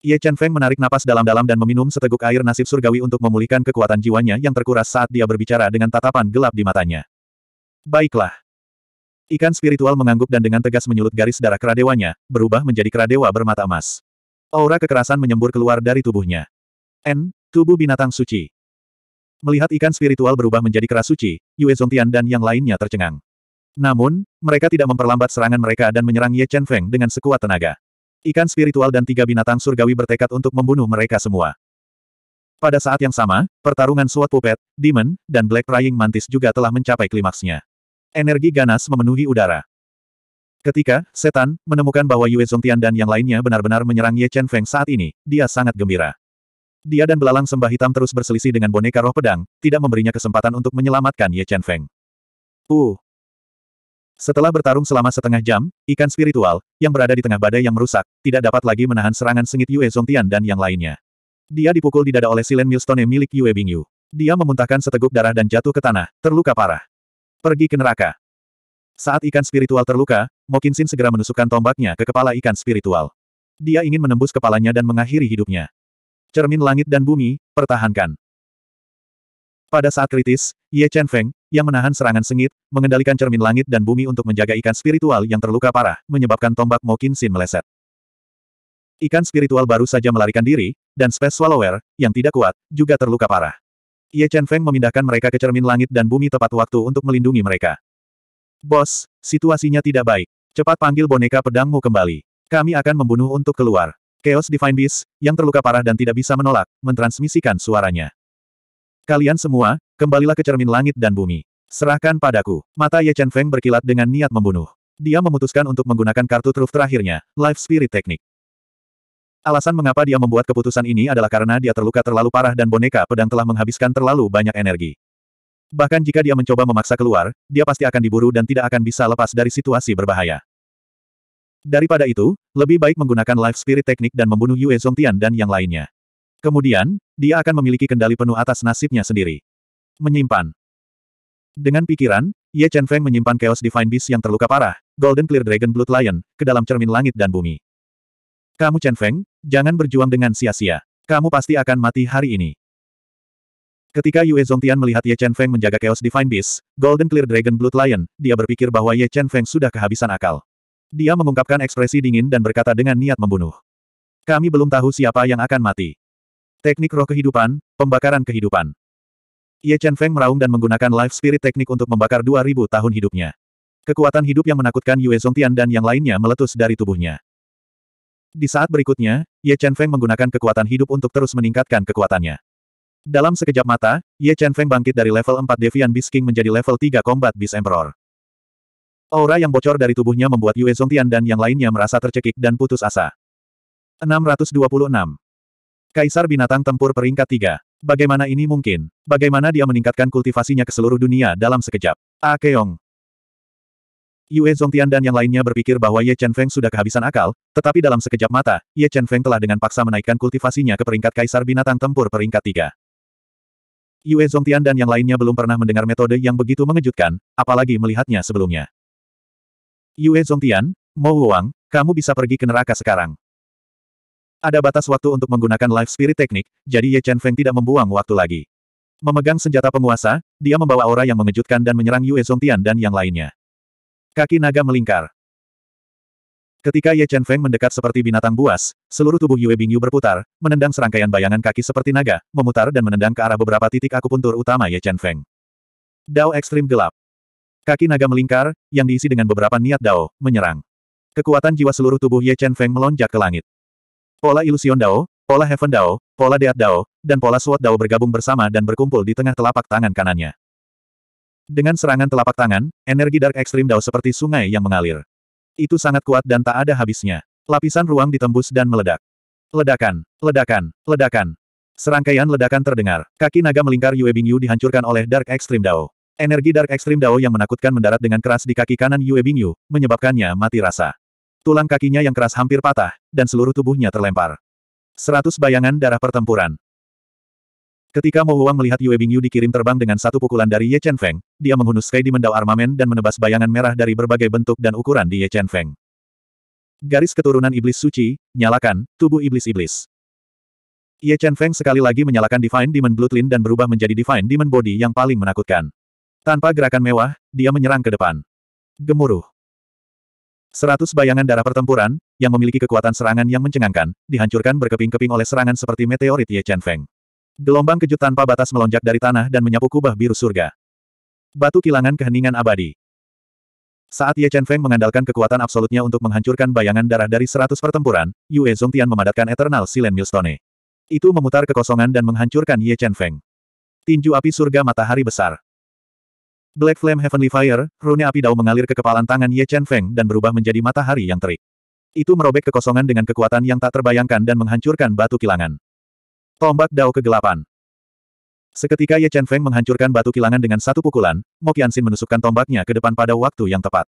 Ye Chen Feng menarik napas dalam-dalam dan meminum seteguk air nasib surgawi untuk memulihkan kekuatan jiwanya yang terkuras saat dia berbicara dengan tatapan gelap di matanya. Baiklah. Ikan spiritual mengangguk dan dengan tegas menyulut garis darah keradewanya, berubah menjadi keradewa bermata emas. Aura kekerasan menyembur keluar dari tubuhnya. N, tubuh binatang suci. Melihat ikan spiritual berubah menjadi keras suci, Yue Zongtian dan yang lainnya tercengang. Namun, mereka tidak memperlambat serangan mereka dan menyerang Ye Chen Feng dengan sekuat tenaga. Ikan spiritual dan tiga binatang surgawi bertekad untuk membunuh mereka semua. Pada saat yang sama, pertarungan SWAT Puppet, Demon, dan Black Rying Mantis juga telah mencapai klimaksnya energi ganas memenuhi udara. Ketika setan menemukan bahwa Yue Zongtian dan yang lainnya benar-benar menyerang Ye Chen Feng saat ini, dia sangat gembira. Dia dan belalang sembah hitam terus berselisih dengan boneka roh pedang, tidak memberinya kesempatan untuk menyelamatkan Ye Chen Feng. Uh. Setelah bertarung selama setengah jam, ikan spiritual, yang berada di tengah badai yang merusak, tidak dapat lagi menahan serangan sengit Yue Zongtian dan yang lainnya. Dia dipukul di dada oleh silen Milstone milik Yue Bingyu. Dia memuntahkan seteguk darah dan jatuh ke tanah, terluka parah. Pergi ke neraka. Saat ikan spiritual terluka, Mokinsin segera menusukkan tombaknya ke kepala ikan spiritual. Dia ingin menembus kepalanya dan mengakhiri hidupnya. Cermin langit dan bumi, pertahankan. Pada saat kritis, Ye Chen Feng, yang menahan serangan sengit, mengendalikan cermin langit dan bumi untuk menjaga ikan spiritual yang terluka parah, menyebabkan tombak Mokinsin meleset. Ikan spiritual baru saja melarikan diri, dan Space Swallower, yang tidak kuat, juga terluka parah. Ye Chen Feng memindahkan mereka ke cermin langit dan bumi tepat waktu untuk melindungi mereka. Bos, situasinya tidak baik. Cepat panggil boneka pedangmu kembali. Kami akan membunuh untuk keluar. Chaos Divine Beast, yang terluka parah dan tidak bisa menolak, mentransmisikan suaranya. Kalian semua, kembalilah ke cermin langit dan bumi. Serahkan padaku. Mata Ye Chen Feng berkilat dengan niat membunuh. Dia memutuskan untuk menggunakan kartu truf terakhirnya, Life Spirit Technique. Alasan mengapa dia membuat keputusan ini adalah karena dia terluka terlalu parah dan boneka pedang telah menghabiskan terlalu banyak energi. Bahkan jika dia mencoba memaksa keluar, dia pasti akan diburu dan tidak akan bisa lepas dari situasi berbahaya. Daripada itu, lebih baik menggunakan life spirit teknik dan membunuh Yue Zongtian dan yang lainnya. Kemudian, dia akan memiliki kendali penuh atas nasibnya sendiri. Menyimpan. Dengan pikiran, Ye Chen Feng menyimpan Chaos Divine Beast yang terluka parah, Golden Clear Dragon Blood Lion, ke dalam cermin langit dan bumi. Kamu Chen Feng, Jangan berjuang dengan sia-sia. Kamu pasti akan mati hari ini. Ketika Yue Zongtian melihat Ye Chen Feng menjaga Chaos Divine Beast, Golden Clear Dragon Blood Lion, dia berpikir bahwa Ye Chen Feng sudah kehabisan akal. Dia mengungkapkan ekspresi dingin dan berkata dengan niat membunuh. Kami belum tahu siapa yang akan mati. Teknik roh kehidupan, pembakaran kehidupan. Ye Chen Feng meraung dan menggunakan Life Spirit Teknik untuk membakar 2000 tahun hidupnya. Kekuatan hidup yang menakutkan Yue Zongtian dan yang lainnya meletus dari tubuhnya. Di saat berikutnya, Ye Chen Feng menggunakan kekuatan hidup untuk terus meningkatkan kekuatannya. Dalam sekejap mata, Ye Chen Feng bangkit dari level 4 Devian Beast King menjadi level 3 Combat Beast Emperor. Aura yang bocor dari tubuhnya membuat Yue Zongtian dan yang lainnya merasa tercekik dan putus asa. 626. Kaisar Binatang Tempur Peringkat 3. Bagaimana ini mungkin? Bagaimana dia meningkatkan kultivasinya ke seluruh dunia dalam sekejap? Ah, Keong, Yue Zongtian dan yang lainnya berpikir bahwa Ye Chen Feng sudah kehabisan akal, tetapi dalam sekejap mata, Ye Chen Feng telah dengan paksa menaikkan kultivasinya ke peringkat kaisar binatang tempur peringkat tiga. Yue Zongtian dan yang lainnya belum pernah mendengar metode yang begitu mengejutkan, apalagi melihatnya sebelumnya. Yue Zongtian, Mo Wang, kamu bisa pergi ke neraka sekarang. Ada batas waktu untuk menggunakan life spirit teknik, jadi Ye Chen Feng tidak membuang waktu lagi. Memegang senjata penguasa, dia membawa aura yang mengejutkan dan menyerang Yue Zongtian dan yang lainnya. Kaki naga melingkar. Ketika Ye Chen Feng mendekat seperti binatang buas, seluruh tubuh Yue Bingyu berputar, menendang serangkaian bayangan kaki seperti naga, memutar dan menendang ke arah beberapa titik akupuntur utama Ye Chen Feng. Dao ekstrim gelap. Kaki naga melingkar, yang diisi dengan beberapa niat Dao, menyerang. Kekuatan jiwa seluruh tubuh Ye Chen Feng melonjak ke langit. Pola ilusion Dao, pola Heaven Dao, pola Deat Dao, dan pola Sword Dao bergabung bersama dan berkumpul di tengah telapak tangan kanannya. Dengan serangan telapak tangan, energi Dark Extreme Dao seperti sungai yang mengalir. Itu sangat kuat dan tak ada habisnya. Lapisan ruang ditembus dan meledak. Ledakan, ledakan, ledakan. Serangkaian ledakan terdengar. Kaki naga melingkar Yue Bingyu dihancurkan oleh Dark Extreme Dao. Energi Dark Extreme Dao yang menakutkan mendarat dengan keras di kaki kanan Yue Bingyu, menyebabkannya mati rasa. Tulang kakinya yang keras hampir patah, dan seluruh tubuhnya terlempar. Seratus bayangan darah pertempuran. Ketika Mo Wang melihat Yue Bingyu dikirim terbang dengan satu pukulan dari Ye Chen Feng, dia menghunus Sky mendau Armamen dan menebas bayangan merah dari berbagai bentuk dan ukuran di Ye Chen Feng. Garis keturunan iblis suci, nyalakan, tubuh iblis-iblis. Ye Chen Feng sekali lagi menyalakan Divine Demon Bloodline dan berubah menjadi Divine Demon Body yang paling menakutkan. Tanpa gerakan mewah, dia menyerang ke depan. Gemuruh. Seratus bayangan darah pertempuran, yang memiliki kekuatan serangan yang mencengangkan, dihancurkan berkeping-keping oleh serangan seperti meteorit Ye Chen Feng. Gelombang kejut tanpa batas melonjak dari tanah dan menyapu kubah biru surga. Batu kilangan keheningan abadi. Saat Ye Chen Feng mengandalkan kekuatan absolutnya untuk menghancurkan bayangan darah dari seratus pertempuran, Yue Tian memadatkan Eternal Silen Milstone. Itu memutar kekosongan dan menghancurkan Ye Chen Feng. Tinju api surga matahari besar. Black Flame Heavenly Fire, rune api dao mengalir ke kepalan tangan Ye Chen Feng dan berubah menjadi matahari yang terik. Itu merobek kekosongan dengan kekuatan yang tak terbayangkan dan menghancurkan batu kilangan. Tombak Dao Kegelapan. Seketika Ye Chen Feng menghancurkan batu kilangan dengan satu pukulan, Mo Qianxin menusukkan tombaknya ke depan pada waktu yang tepat.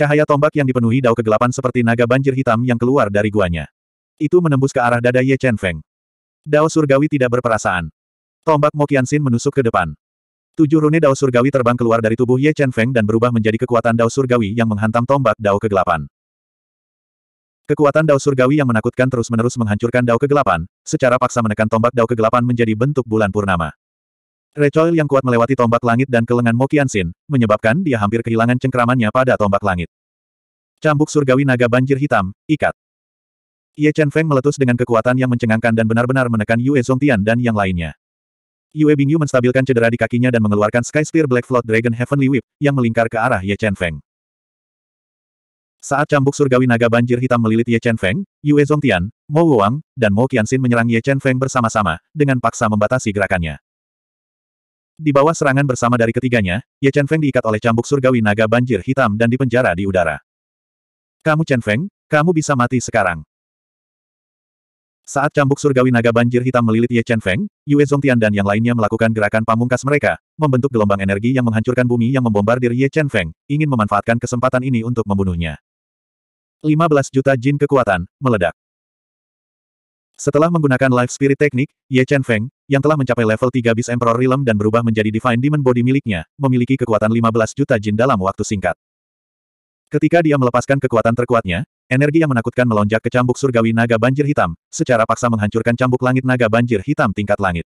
Cahaya tombak yang dipenuhi dao kegelapan seperti naga banjir hitam yang keluar dari guanya. Itu menembus ke arah dada Ye Chen Feng. Dao surgawi tidak berperasaan. Tombak Mo Qianxin menusuk ke depan. Tujuh rune dao surgawi terbang keluar dari tubuh Ye Chen Feng dan berubah menjadi kekuatan dao surgawi yang menghantam tombak dao kegelapan. Kekuatan dao surgawi yang menakutkan terus-menerus menghancurkan dao kegelapan, secara paksa menekan tombak dao kegelapan menjadi bentuk bulan purnama. Recoil yang kuat melewati tombak langit dan ke lengan Mokiansin, menyebabkan dia hampir kehilangan cengkramannya pada tombak langit. Cambuk surgawi naga banjir hitam, ikat. Ye Chen Feng meletus dengan kekuatan yang mencengangkan dan benar-benar menekan Yue Zongtian dan yang lainnya. Yue Bingyu menstabilkan cedera di kakinya dan mengeluarkan Sky Spear Black Flood Dragon Heavenly Whip, yang melingkar ke arah Ye Chen Feng. Saat cambuk surgawi naga banjir hitam melilit Ye Chen Feng, Yue Tian, Mo Wang, dan Mo Qianxin menyerang Ye Chen Feng bersama-sama, dengan paksa membatasi gerakannya. Di bawah serangan bersama dari ketiganya, Ye Chen Feng diikat oleh cambuk surgawi naga banjir hitam dan dipenjara di udara. Kamu Chen Feng, kamu bisa mati sekarang. Saat cambuk surgawi naga banjir hitam melilit Ye Chen Feng, Yue Tian dan yang lainnya melakukan gerakan pamungkas mereka, membentuk gelombang energi yang menghancurkan bumi yang membombardir Ye Chen Feng, ingin memanfaatkan kesempatan ini untuk membunuhnya. 15 juta jin kekuatan, meledak. Setelah menggunakan Life Spirit Teknik, Ye Chen Feng, yang telah mencapai level 3 bis Emperor Realm dan berubah menjadi Divine Demon Body miliknya, memiliki kekuatan 15 juta jin dalam waktu singkat. Ketika dia melepaskan kekuatan terkuatnya, energi yang menakutkan melonjak ke cambuk surgawi naga banjir hitam, secara paksa menghancurkan cambuk langit naga banjir hitam tingkat langit.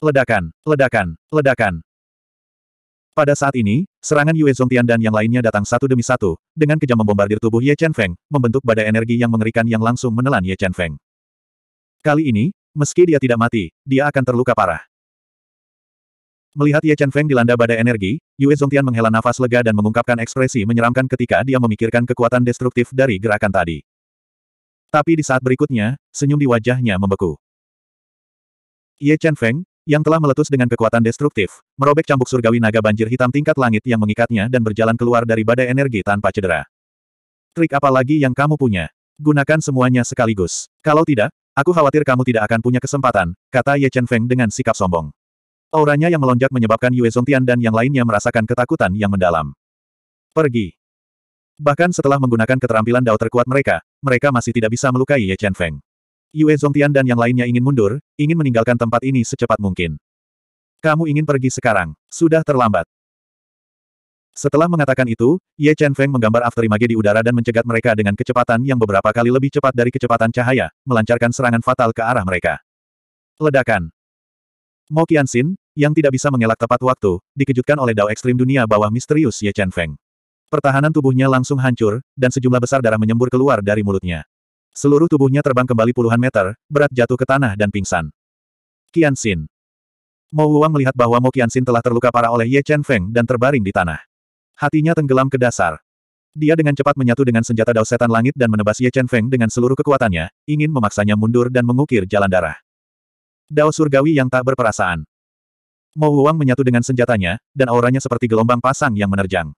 Ledakan, ledakan, ledakan. Pada saat ini, serangan Yue Zongtian dan yang lainnya datang satu demi satu, dengan kejam membombardir tubuh Ye Chen Feng, membentuk badai energi yang mengerikan yang langsung menelan Ye Chen Feng. Kali ini, meski dia tidak mati, dia akan terluka parah. Melihat Ye Chen Feng dilanda badai energi, Yue Zongtian menghela nafas lega dan mengungkapkan ekspresi menyeramkan ketika dia memikirkan kekuatan destruktif dari gerakan tadi. Tapi di saat berikutnya, senyum di wajahnya membeku. Ye Chen Feng, yang telah meletus dengan kekuatan destruktif, merobek cambuk surgawi naga banjir hitam tingkat langit yang mengikatnya dan berjalan keluar dari badai energi tanpa cedera. Trik apa lagi yang kamu punya? Gunakan semuanya sekaligus. Kalau tidak, aku khawatir kamu tidak akan punya kesempatan, kata Ye Chen Feng dengan sikap sombong. Auranya yang melonjak menyebabkan Yue Tian dan yang lainnya merasakan ketakutan yang mendalam. Pergi. Bahkan setelah menggunakan keterampilan dao terkuat mereka, mereka masih tidak bisa melukai Ye Chen Feng. Yue Zongtian dan yang lainnya ingin mundur, ingin meninggalkan tempat ini secepat mungkin. Kamu ingin pergi sekarang, sudah terlambat. Setelah mengatakan itu, Ye Chen Feng menggambar afterimage di udara dan mencegat mereka dengan kecepatan yang beberapa kali lebih cepat dari kecepatan cahaya, melancarkan serangan fatal ke arah mereka. Ledakan. Mo Qianxin, yang tidak bisa mengelak tepat waktu, dikejutkan oleh dao ekstrim dunia bawah misterius Ye Chen Feng. Pertahanan tubuhnya langsung hancur, dan sejumlah besar darah menyembur keluar dari mulutnya. Seluruh tubuhnya terbang kembali puluhan meter, berat jatuh ke tanah dan pingsan. Qian Xin. Mo Wuang melihat bahwa Mo Qian Xin telah terluka parah oleh Ye Chen Feng dan terbaring di tanah. Hatinya tenggelam ke dasar. Dia dengan cepat menyatu dengan senjata dao setan langit dan menebas Ye Chen Feng dengan seluruh kekuatannya, ingin memaksanya mundur dan mengukir jalan darah. Dao surgawi yang tak berperasaan. Mo Wuang menyatu dengan senjatanya, dan auranya seperti gelombang pasang yang menerjang.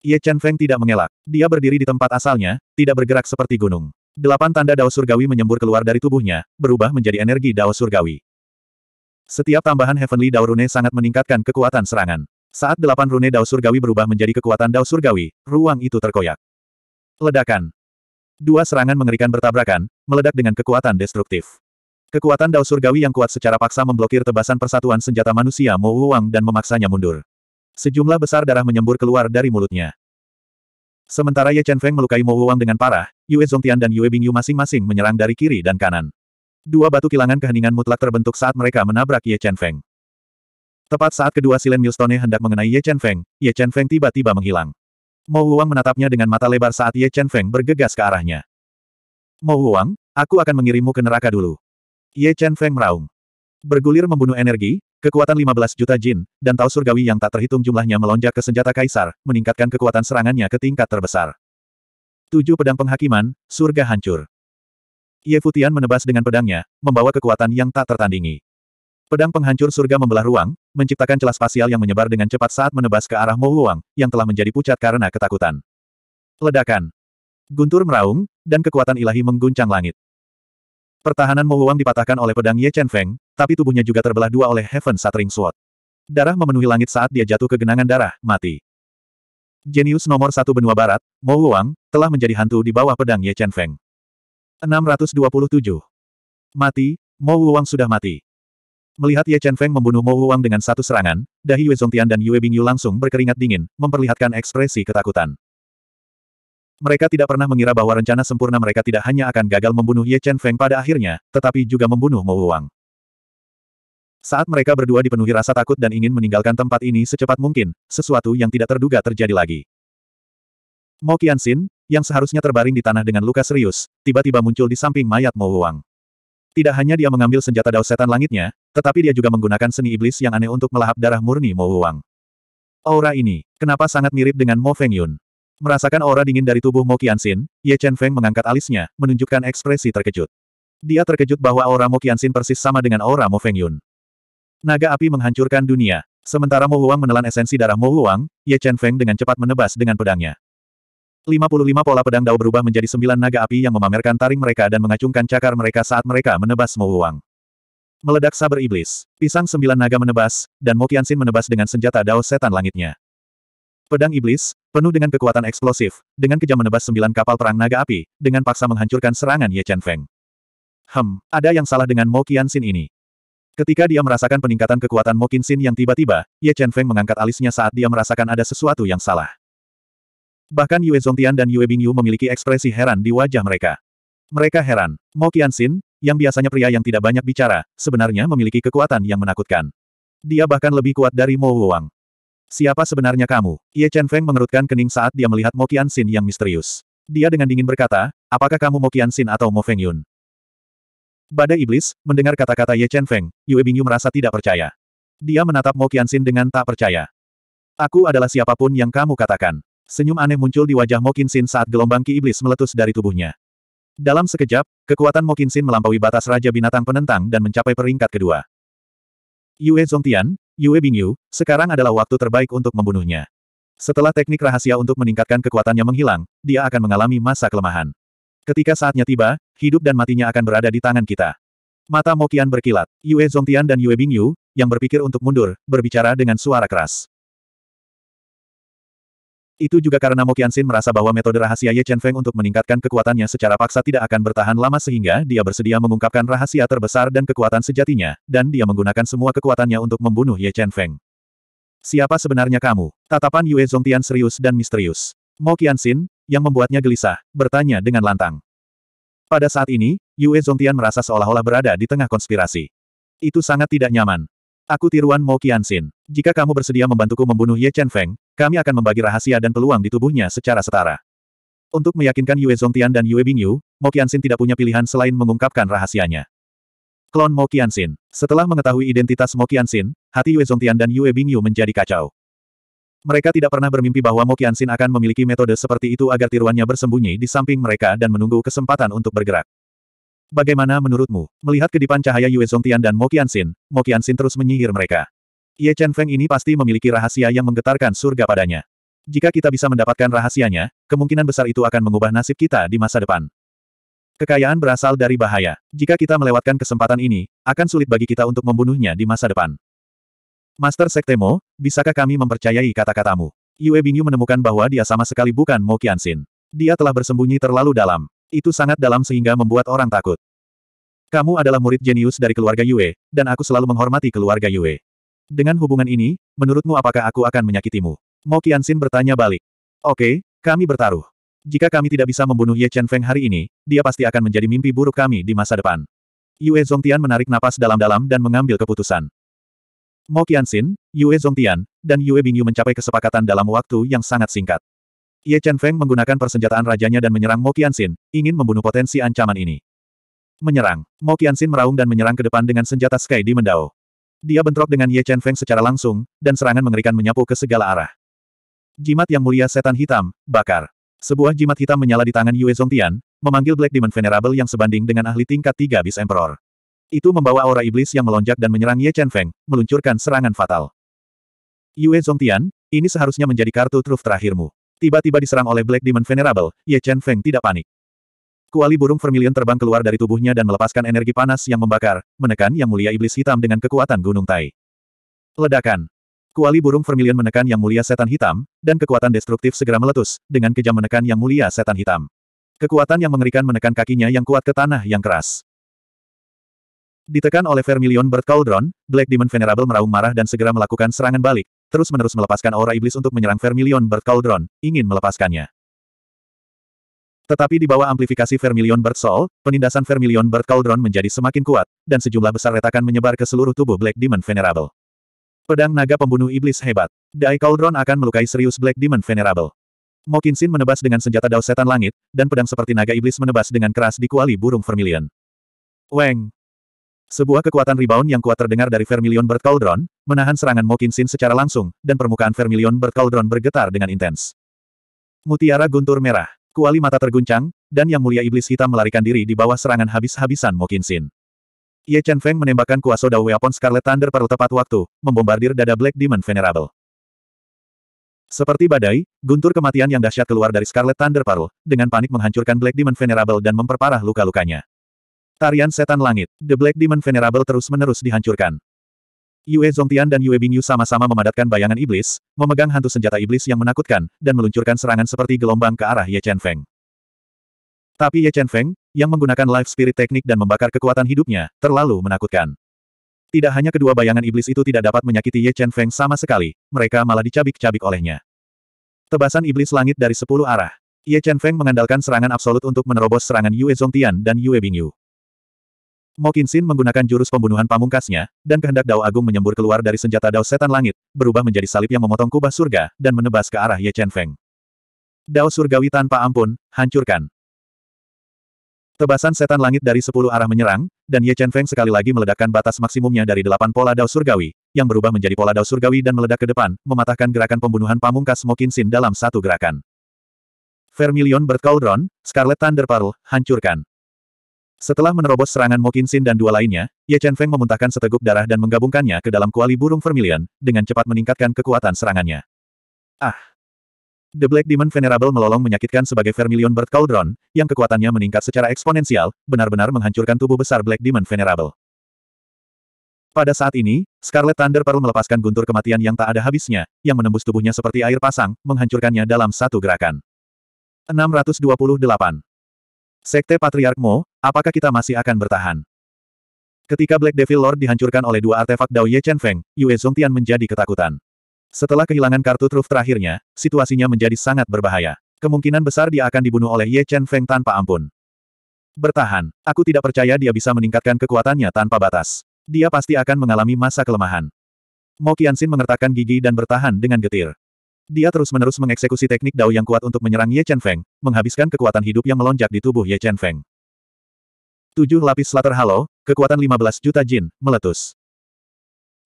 Ye Chen Feng tidak mengelak. Dia berdiri di tempat asalnya, tidak bergerak seperti gunung. Delapan tanda Dao Surgawi menyembur keluar dari tubuhnya, berubah menjadi energi Dao Surgawi. Setiap tambahan Heavenly Dao Rune sangat meningkatkan kekuatan serangan. Saat delapan rune Dao Surgawi berubah menjadi kekuatan Dao Surgawi, ruang itu terkoyak. Ledakan. Dua serangan mengerikan bertabrakan, meledak dengan kekuatan destruktif. Kekuatan Dao Surgawi yang kuat secara paksa memblokir tebasan persatuan senjata manusia Mo Wuang dan memaksanya mundur. Sejumlah besar darah menyembur keluar dari mulutnya. Sementara Ye Chen Feng melukai Mo Wuang dengan parah, Yue Zongtian dan Yue Bingyu masing-masing menyerang dari kiri dan kanan. Dua batu kilangan keheningan mutlak terbentuk saat mereka menabrak Ye Chen Feng. Tepat saat kedua silen milestone hendak mengenai Ye Chen Feng, Ye Chen Feng tiba-tiba menghilang. Mo Wang menatapnya dengan mata lebar saat Ye Chen Feng bergegas ke arahnya. Mo Wang, aku akan mengirimmu ke neraka dulu. Ye Chen Feng meraung. Bergulir membunuh energi, kekuatan 15 juta jin, dan tau surgawi yang tak terhitung jumlahnya melonjak ke senjata kaisar, meningkatkan kekuatan serangannya ke tingkat terbesar. Tujuh pedang penghakiman, surga hancur. Ye Futian menebas dengan pedangnya, membawa kekuatan yang tak tertandingi. Pedang penghancur surga membelah ruang, menciptakan celah spasial yang menyebar dengan cepat saat menebas ke arah Mo Huang, yang telah menjadi pucat karena ketakutan. Ledakan. Guntur meraung, dan kekuatan ilahi mengguncang langit. Pertahanan Mo Huang dipatahkan oleh pedang Ye Chen Feng, tapi tubuhnya juga terbelah dua oleh Heaven Shattering Sword. Darah memenuhi langit saat dia jatuh ke genangan darah, mati. Jenius nomor satu benua barat, Mo Wang, telah menjadi hantu di bawah pedang Ye Chen Feng. 627. Mati, Mo Wang sudah mati. Melihat Ye Chen Feng membunuh Mo Wang dengan satu serangan, dahi Yue Zhongtian dan Yue Bingyu langsung berkeringat dingin, memperlihatkan ekspresi ketakutan. Mereka tidak pernah mengira bahwa rencana sempurna mereka tidak hanya akan gagal membunuh Ye Chen Feng pada akhirnya, tetapi juga membunuh Mo Wang. Saat mereka berdua dipenuhi rasa takut dan ingin meninggalkan tempat ini secepat mungkin, sesuatu yang tidak terduga terjadi lagi. Mo Qianxin, yang seharusnya terbaring di tanah dengan luka serius, tiba-tiba muncul di samping mayat Mo Wang. Tidak hanya dia mengambil senjata dao setan langitnya, tetapi dia juga menggunakan seni iblis yang aneh untuk melahap darah murni Mo Wang. Aura ini, kenapa sangat mirip dengan Mo Feng Yun? Merasakan aura dingin dari tubuh Mo Qianxin, Ye Chen Feng mengangkat alisnya, menunjukkan ekspresi terkejut. Dia terkejut bahwa aura Mo Qianxin persis sama dengan aura Mo Feng Yun. Naga api menghancurkan dunia. Sementara Mo Huang menelan esensi darah Mo Huang. Ye Chen Feng dengan cepat menebas dengan pedangnya. 55 pola pedang Dao berubah menjadi sembilan naga api yang memamerkan taring mereka dan mengacungkan cakar mereka saat mereka menebas Mo Huang. Meledak saber iblis, pisang sembilan naga menebas, dan Mo Qianxin menebas dengan senjata Dao setan langitnya. Pedang iblis, penuh dengan kekuatan eksplosif, dengan kejam menebas sembilan kapal perang naga api, dengan paksa menghancurkan serangan Ye Chen Feng. Hem, ada yang salah dengan Mo Qianxin ini. Ketika dia merasakan peningkatan kekuatan Mokinsin yang tiba-tiba, Ye Chen Feng mengangkat alisnya saat dia merasakan ada sesuatu yang salah. Bahkan Yue Zongtian dan Yue Bingyu memiliki ekspresi heran di wajah mereka. Mereka heran, Mo Qianxin, yang biasanya pria yang tidak banyak bicara, sebenarnya memiliki kekuatan yang menakutkan. Dia bahkan lebih kuat dari Mo Wuang. Siapa sebenarnya kamu? Ye Chen Feng mengerutkan kening saat dia melihat Mo Qianxin yang misterius. Dia dengan dingin berkata, apakah kamu Mo Qianxin atau Mo Feng Badai Iblis, mendengar kata-kata Ye Chen Feng, Yue Bingyu merasa tidak percaya. Dia menatap Mo Qianxin dengan tak percaya. Aku adalah siapapun yang kamu katakan. Senyum aneh muncul di wajah Mo Qianxin saat gelombang ki iblis meletus dari tubuhnya. Dalam sekejap, kekuatan Mo Qianxin melampaui batas Raja Binatang Penentang dan mencapai peringkat kedua. Yue Zongtian, Yue Bingyu, sekarang adalah waktu terbaik untuk membunuhnya. Setelah teknik rahasia untuk meningkatkan kekuatannya menghilang, dia akan mengalami masa kelemahan. Ketika saatnya tiba, hidup dan matinya akan berada di tangan kita. Mata Mokian berkilat. Yue Zongtian dan Yue Bingyu, yang berpikir untuk mundur, berbicara dengan suara keras. Itu juga karena Mokian Sin merasa bahwa metode rahasia Ye Chen Feng untuk meningkatkan kekuatannya secara paksa tidak akan bertahan lama sehingga dia bersedia mengungkapkan rahasia terbesar dan kekuatan sejatinya, dan dia menggunakan semua kekuatannya untuk membunuh Ye Chen Feng. Siapa sebenarnya kamu? Tatapan Yue Zongtian serius dan misterius. Mokian Sin, yang membuatnya gelisah, bertanya dengan lantang. Pada saat ini, Yue Zongtian merasa seolah-olah berada di tengah konspirasi. Itu sangat tidak nyaman. Aku tiruan Mo Qianxin. Jika kamu bersedia membantuku membunuh Ye Chen Feng, kami akan membagi rahasia dan peluang di tubuhnya secara setara. Untuk meyakinkan Yue Zongtian dan Yue Bingyu, Mo Qianxin tidak punya pilihan selain mengungkapkan rahasianya. Klon Mo Qianxin. Setelah mengetahui identitas Mo Qianxin, hati Yue Zongtian dan Yue Bingyu menjadi kacau. Mereka tidak pernah bermimpi bahwa Mo Qianxin akan memiliki metode seperti itu agar tiruannya bersembunyi di samping mereka dan menunggu kesempatan untuk bergerak. Bagaimana menurutmu? Melihat kedipan cahaya Yue Zongtian dan Mo Qianxin, Mo Qianxin terus menyihir mereka. Ye Chen Feng ini pasti memiliki rahasia yang menggetarkan surga padanya. Jika kita bisa mendapatkan rahasianya, kemungkinan besar itu akan mengubah nasib kita di masa depan. Kekayaan berasal dari bahaya. Jika kita melewatkan kesempatan ini, akan sulit bagi kita untuk membunuhnya di masa depan. Master Sektemo, bisakah kami mempercayai kata-katamu? Yue Bingyu menemukan bahwa dia sama sekali bukan Mo Qianxin. Dia telah bersembunyi terlalu dalam. Itu sangat dalam sehingga membuat orang takut. Kamu adalah murid jenius dari keluarga Yue, dan aku selalu menghormati keluarga Yue. Dengan hubungan ini, menurutmu apakah aku akan menyakitimu? Mo Qianxin bertanya balik. Oke, kami bertaruh. Jika kami tidak bisa membunuh Ye Chen Feng hari ini, dia pasti akan menjadi mimpi buruk kami di masa depan. Yue Zongtian menarik napas dalam-dalam dan mengambil keputusan. Mo Qianxin, Yue Zhongtian, dan Yue Bingyu mencapai kesepakatan dalam waktu yang sangat singkat. Ye Chen Feng menggunakan persenjataan rajanya dan menyerang Mo Qianxin, ingin membunuh potensi ancaman ini. Menyerang, Mo Qianxin meraung dan menyerang ke depan dengan senjata Sky di Mendao. Dia bentrok dengan Ye Chen Feng secara langsung, dan serangan mengerikan menyapu ke segala arah. Jimat yang mulia setan hitam, bakar. Sebuah jimat hitam menyala di tangan Yue Zhongtian, memanggil Black Demon Venerable yang sebanding dengan ahli tingkat 3 bis Emperor. Itu membawa aura iblis yang melonjak dan menyerang Ye Chen Feng, meluncurkan serangan fatal. Yue Tian, ini seharusnya menjadi kartu truf terakhirmu. Tiba-tiba diserang oleh Black Demon Venerable, Ye Chen Feng tidak panik. Kuali burung vermilion terbang keluar dari tubuhnya dan melepaskan energi panas yang membakar, menekan yang mulia iblis hitam dengan kekuatan gunung tai. Ledakan. Kuali burung vermilion menekan yang mulia setan hitam, dan kekuatan destruktif segera meletus, dengan kejam menekan yang mulia setan hitam. Kekuatan yang mengerikan menekan kakinya yang kuat ke tanah yang keras. Ditekan oleh Vermilion Bird Cauldron, Black Demon Venerable meraung marah dan segera melakukan serangan balik, terus-menerus melepaskan aura iblis untuk menyerang Vermilion Bird Cauldron, ingin melepaskannya. Tetapi di bawah amplifikasi Vermilion Bird Soul, penindasan Vermilion Bird Cauldron menjadi semakin kuat, dan sejumlah besar retakan menyebar ke seluruh tubuh Black Demon Venerable. Pedang naga pembunuh iblis hebat. Dai Cauldron akan melukai serius Black Demon Venerable. Mokinsin menebas dengan senjata daus setan langit, dan pedang seperti naga iblis menebas dengan keras di kuali burung Vermilion. Weng! Sebuah kekuatan rebound yang kuat terdengar dari Vermilion Bird Cauldron, menahan serangan Mokinsin secara langsung, dan permukaan Vermilion Bird Cauldron bergetar dengan intens. Mutiara Guntur Merah. Kuali mata terguncang, dan Yang Mulia Iblis Hitam melarikan diri di bawah serangan habis-habisan Mokinsin. Ye Chen Feng menembakkan kuasa Dao Weapon Scarlet Thunder perlu tepat waktu, membombardir dada Black Demon Venerable. Seperti badai, guntur kematian yang dahsyat keluar dari Scarlet Thunder Pearl, dengan panik menghancurkan Black Demon Venerable dan memperparah luka-lukanya. Tarian Setan Langit, The Black Demon Venerable terus-menerus dihancurkan. Yue Zongtian dan Yue Bingyu sama-sama memadatkan bayangan iblis, memegang hantu senjata iblis yang menakutkan, dan meluncurkan serangan seperti gelombang ke arah Ye Chen Feng. Tapi Ye Chen Feng, yang menggunakan life spirit teknik dan membakar kekuatan hidupnya, terlalu menakutkan. Tidak hanya kedua bayangan iblis itu tidak dapat menyakiti Ye Chen Feng sama sekali, mereka malah dicabik-cabik olehnya. Tebasan iblis langit dari sepuluh arah. Ye Chen Feng mengandalkan serangan absolut untuk menerobos serangan Yue Zongtian dan Yue Bingyu. Mokinsin menggunakan jurus pembunuhan pamungkasnya, dan kehendak Dao Agung menyembur keluar dari senjata Dao Setan Langit, berubah menjadi salib yang memotong kubah surga, dan menebas ke arah Ye Chen Feng. Dao surgawi tanpa ampun, hancurkan. Tebasan setan langit dari sepuluh arah menyerang, dan Ye Chen Feng sekali lagi meledakkan batas maksimumnya dari delapan pola Dao Surgawi, yang berubah menjadi pola Dao Surgawi dan meledak ke depan, mematahkan gerakan pembunuhan pamungkas Mokinsin dalam satu gerakan. Vermilion Bird Cauldron, Scarlet Thunder Pearl, hancurkan. Setelah menerobos serangan Mokinsin dan dua lainnya, Ye Chen Feng memuntahkan seteguk darah dan menggabungkannya ke dalam kuali burung vermilion, dengan cepat meningkatkan kekuatan serangannya. Ah! The Black Demon Venerable melolong menyakitkan sebagai Vermilion Bird Cauldron, yang kekuatannya meningkat secara eksponensial, benar-benar menghancurkan tubuh besar Black Demon Venerable. Pada saat ini, Scarlet Thunder Pearl melepaskan guntur kematian yang tak ada habisnya, yang menembus tubuhnya seperti air pasang, menghancurkannya dalam satu gerakan. 628 Sekte Patriark Mo, apakah kita masih akan bertahan? Ketika Black Devil Lord dihancurkan oleh dua artefak Dao Ye Chen Feng, Yue Tian menjadi ketakutan. Setelah kehilangan kartu truf terakhirnya, situasinya menjadi sangat berbahaya. Kemungkinan besar dia akan dibunuh oleh Ye Chen Feng tanpa ampun. Bertahan, aku tidak percaya dia bisa meningkatkan kekuatannya tanpa batas. Dia pasti akan mengalami masa kelemahan. Mo Qianxin mengertakkan gigi dan bertahan dengan getir. Dia terus-menerus mengeksekusi teknik Dao yang kuat untuk menyerang Ye Chen Feng, menghabiskan kekuatan hidup yang melonjak di tubuh Ye Chen Feng. Tujuh lapis slater halo, kekuatan 15 juta jin, meletus.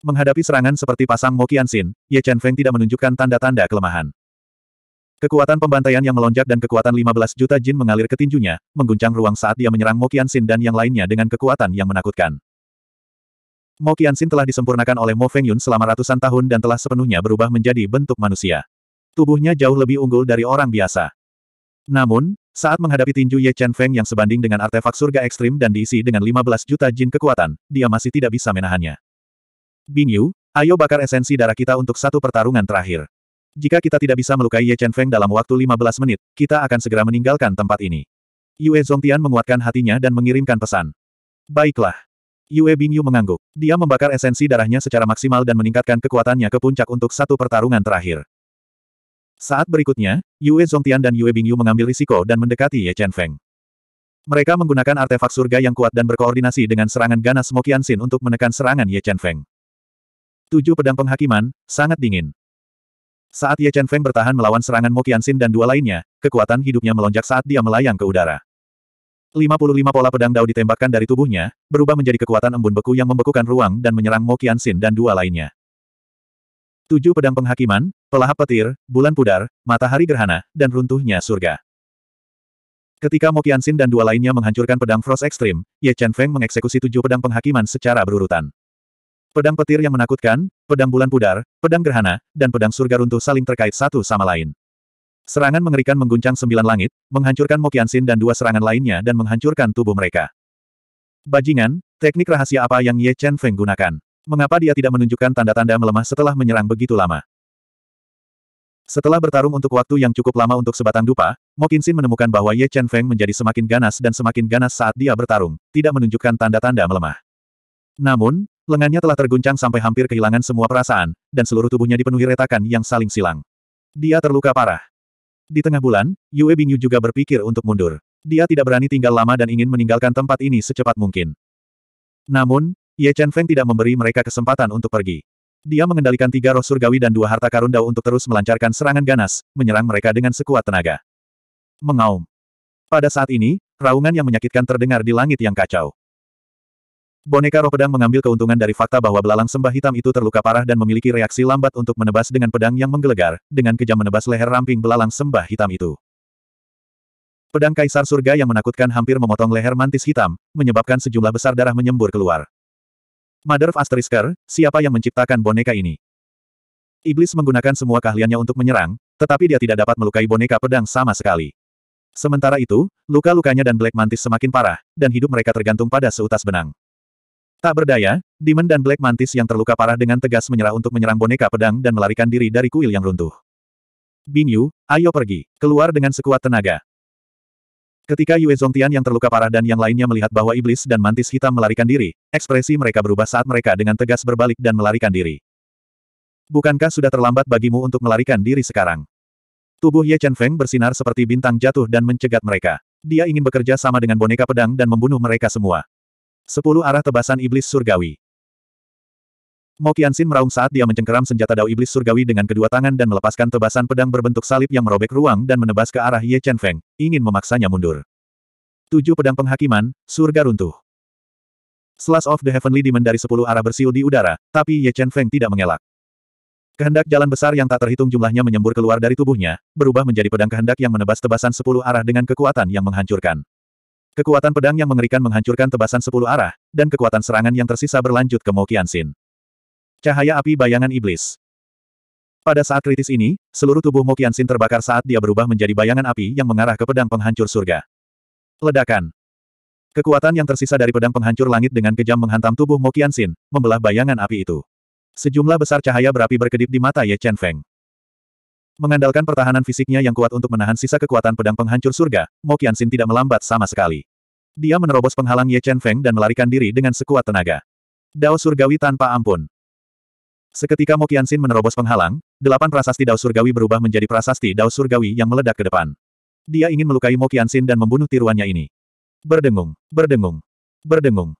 Menghadapi serangan seperti pasang Mo Qianxin, Ye Chen Feng tidak menunjukkan tanda-tanda kelemahan. Kekuatan pembantaian yang melonjak dan kekuatan 15 juta jin mengalir ke tinjunya, mengguncang ruang saat dia menyerang Mo Qianxin dan yang lainnya dengan kekuatan yang menakutkan. Mo Qianxin telah disempurnakan oleh Mo Fengyun selama ratusan tahun dan telah sepenuhnya berubah menjadi bentuk manusia. Tubuhnya jauh lebih unggul dari orang biasa. Namun, saat menghadapi tinju Ye Chen Feng yang sebanding dengan artefak surga ekstrim dan diisi dengan 15 juta jin kekuatan, dia masih tidak bisa menahannya. Bing Yu, ayo bakar esensi darah kita untuk satu pertarungan terakhir. Jika kita tidak bisa melukai Ye Chen Feng dalam waktu 15 menit, kita akan segera meninggalkan tempat ini. Yue Zongtian menguatkan hatinya dan mengirimkan pesan. Baiklah. Yue Bingyu mengangguk. Dia membakar esensi darahnya secara maksimal dan meningkatkan kekuatannya ke puncak untuk satu pertarungan terakhir. Saat berikutnya, Yue Zongtian dan Yue Bingyu mengambil risiko dan mendekati Ye Chen Feng. Mereka menggunakan artefak surga yang kuat dan berkoordinasi dengan serangan ganas Mokian Xin untuk menekan serangan Ye Chen Feng. Tujuh pedang penghakiman, sangat dingin. Saat Ye Chen Feng bertahan melawan serangan Mokian Xin dan dua lainnya, kekuatan hidupnya melonjak saat dia melayang ke udara. 55 pola pedang Dao ditembakkan dari tubuhnya, berubah menjadi kekuatan embun beku yang membekukan ruang dan menyerang Mo Qianxin dan dua lainnya. Tujuh pedang penghakiman, pelahap petir, bulan pudar, matahari gerhana, dan runtuhnya surga. Ketika Mo Qianxin dan dua lainnya menghancurkan pedang Frost Extreme, Ye Chen Feng mengeksekusi tujuh pedang penghakiman secara berurutan. Pedang petir yang menakutkan, pedang bulan pudar, pedang gerhana, dan pedang surga runtuh saling terkait satu sama lain. Serangan mengerikan mengguncang sembilan langit, menghancurkan Mokiansin dan dua serangan lainnya dan menghancurkan tubuh mereka. Bajingan, teknik rahasia apa yang Ye Chen Feng gunakan? Mengapa dia tidak menunjukkan tanda-tanda melemah setelah menyerang begitu lama? Setelah bertarung untuk waktu yang cukup lama untuk sebatang dupa, Mokinsin menemukan bahwa Ye Chen Feng menjadi semakin ganas dan semakin ganas saat dia bertarung, tidak menunjukkan tanda-tanda melemah. Namun, lengannya telah terguncang sampai hampir kehilangan semua perasaan, dan seluruh tubuhnya dipenuhi retakan yang saling silang. Dia terluka parah. Di tengah bulan, Yue Bingyu juga berpikir untuk mundur. Dia tidak berani tinggal lama dan ingin meninggalkan tempat ini secepat mungkin. Namun, Ye Chen Feng tidak memberi mereka kesempatan untuk pergi. Dia mengendalikan tiga roh surgawi dan dua harta karun dao untuk terus melancarkan serangan ganas, menyerang mereka dengan sekuat tenaga. Mengaum. Pada saat ini, raungan yang menyakitkan terdengar di langit yang kacau. Boneka roh pedang mengambil keuntungan dari fakta bahwa belalang sembah hitam itu terluka parah dan memiliki reaksi lambat untuk menebas dengan pedang yang menggelegar, dengan kejam menebas leher ramping belalang sembah hitam itu. Pedang Kaisar Surga yang menakutkan hampir memotong leher mantis hitam, menyebabkan sejumlah besar darah menyembur keluar. Mother of Asterisker, siapa yang menciptakan boneka ini? Iblis menggunakan semua keahliannya untuk menyerang, tetapi dia tidak dapat melukai boneka pedang sama sekali. Sementara itu, luka-lukanya dan Black Mantis semakin parah, dan hidup mereka tergantung pada seutas benang. Tak berdaya, Demon dan Black Mantis yang terluka parah dengan tegas menyerah untuk menyerang boneka pedang dan melarikan diri dari kuil yang runtuh. Bin Yu, ayo pergi, keluar dengan sekuat tenaga. Ketika Yue Zongtian yang terluka parah dan yang lainnya melihat bahwa iblis dan mantis hitam melarikan diri, ekspresi mereka berubah saat mereka dengan tegas berbalik dan melarikan diri. Bukankah sudah terlambat bagimu untuk melarikan diri sekarang? Tubuh Ye Chen Feng bersinar seperti bintang jatuh dan mencegat mereka. Dia ingin bekerja sama dengan boneka pedang dan membunuh mereka semua. Sepuluh arah tebasan iblis surgawi. Mo Qianxin meraung saat dia mencengkeram senjata dao iblis surgawi dengan kedua tangan dan melepaskan tebasan pedang berbentuk salib yang merobek ruang dan menebas ke arah Ye Chen Feng, ingin memaksanya mundur. Tujuh pedang penghakiman, surga runtuh. Slash of the Heavenly Demon dari sepuluh arah bersiul di udara, tapi Ye Chen Feng tidak mengelak. Kehendak jalan besar yang tak terhitung jumlahnya menyembur keluar dari tubuhnya, berubah menjadi pedang kehendak yang menebas tebasan sepuluh arah dengan kekuatan yang menghancurkan. Kekuatan pedang yang mengerikan menghancurkan tebasan sepuluh arah, dan kekuatan serangan yang tersisa berlanjut ke Mo Qianxin. Cahaya api bayangan iblis. Pada saat kritis ini, seluruh tubuh Mo Qianxin terbakar saat dia berubah menjadi bayangan api yang mengarah ke pedang penghancur surga. Ledakan. Kekuatan yang tersisa dari pedang penghancur langit dengan kejam menghantam tubuh Mo Qianxin, membelah bayangan api itu. Sejumlah besar cahaya berapi berkedip di mata Ye Chen Feng. Mengandalkan pertahanan fisiknya yang kuat untuk menahan sisa kekuatan pedang penghancur surga, Mo Qianxin tidak melambat sama sekali. Dia menerobos penghalang Ye Chen Feng dan melarikan diri dengan sekuat tenaga. Dao surgawi tanpa ampun. Seketika Mo Qianxin menerobos penghalang, delapan prasasti Dao surgawi berubah menjadi prasasti Dao surgawi yang meledak ke depan. Dia ingin melukai Mo Qianxin dan membunuh tiruannya ini. Berdengung, berdengung, berdengung.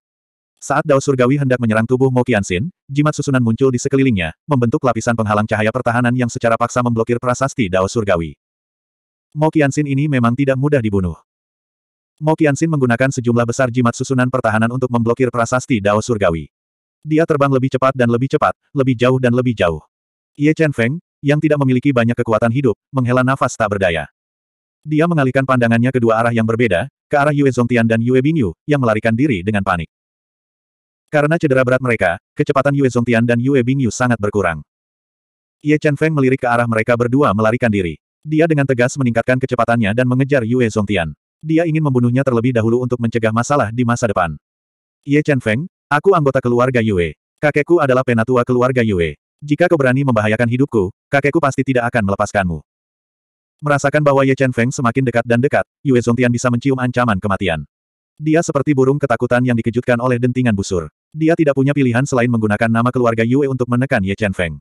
Saat Dao Surgawi hendak menyerang tubuh Mo Qianxin, jimat susunan muncul di sekelilingnya, membentuk lapisan penghalang cahaya pertahanan yang secara paksa memblokir prasasti Dao Surgawi. Mo Qianxin ini memang tidak mudah dibunuh. Mo Qianxin menggunakan sejumlah besar jimat susunan pertahanan untuk memblokir prasasti Dao Surgawi. Dia terbang lebih cepat dan lebih cepat, lebih jauh dan lebih jauh. Ye Chen Feng, yang tidak memiliki banyak kekuatan hidup, menghela nafas tak berdaya. Dia mengalihkan pandangannya ke dua arah yang berbeda, ke arah Yue Zongtian dan Yue Bingyu, yang melarikan diri dengan panik. Karena cedera berat mereka, kecepatan Yue Zongtian dan Yue Bingyu sangat berkurang. Ye Chen Feng melirik ke arah mereka berdua melarikan diri. Dia dengan tegas meningkatkan kecepatannya dan mengejar Yue Zongtian. Dia ingin membunuhnya terlebih dahulu untuk mencegah masalah di masa depan. Ye Chen Feng, aku anggota keluarga Yue. Kakekku adalah penatua keluarga Yue. Jika kau berani membahayakan hidupku, kakekku pasti tidak akan melepaskanmu. Merasakan bahwa Ye Chen Feng semakin dekat dan dekat, Yue Zongtian bisa mencium ancaman kematian. Dia seperti burung ketakutan yang dikejutkan oleh dentingan busur. Dia tidak punya pilihan selain menggunakan nama keluarga Yue untuk menekan Ye Chen Feng.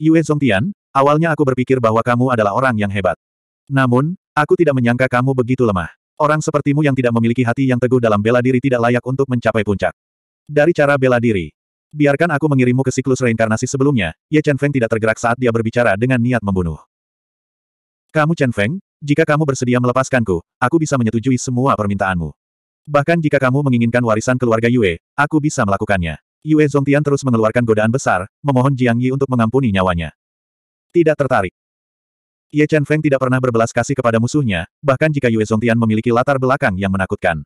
Yue Zongtian, awalnya aku berpikir bahwa kamu adalah orang yang hebat. Namun, aku tidak menyangka kamu begitu lemah. Orang sepertimu yang tidak memiliki hati yang teguh dalam bela diri tidak layak untuk mencapai puncak. Dari cara bela diri, biarkan aku mengirimmu ke siklus reinkarnasi sebelumnya, Ye Chen Feng tidak tergerak saat dia berbicara dengan niat membunuh. Kamu Chen Feng, jika kamu bersedia melepaskanku, aku bisa menyetujui semua permintaanmu. Bahkan jika kamu menginginkan warisan keluarga Yue, aku bisa melakukannya. Yue Zongtian terus mengeluarkan godaan besar, memohon Jiang Yi untuk mengampuni nyawanya. Tidak tertarik. Ye Chen Feng tidak pernah berbelas kasih kepada musuhnya, bahkan jika Yue Zongtian memiliki latar belakang yang menakutkan.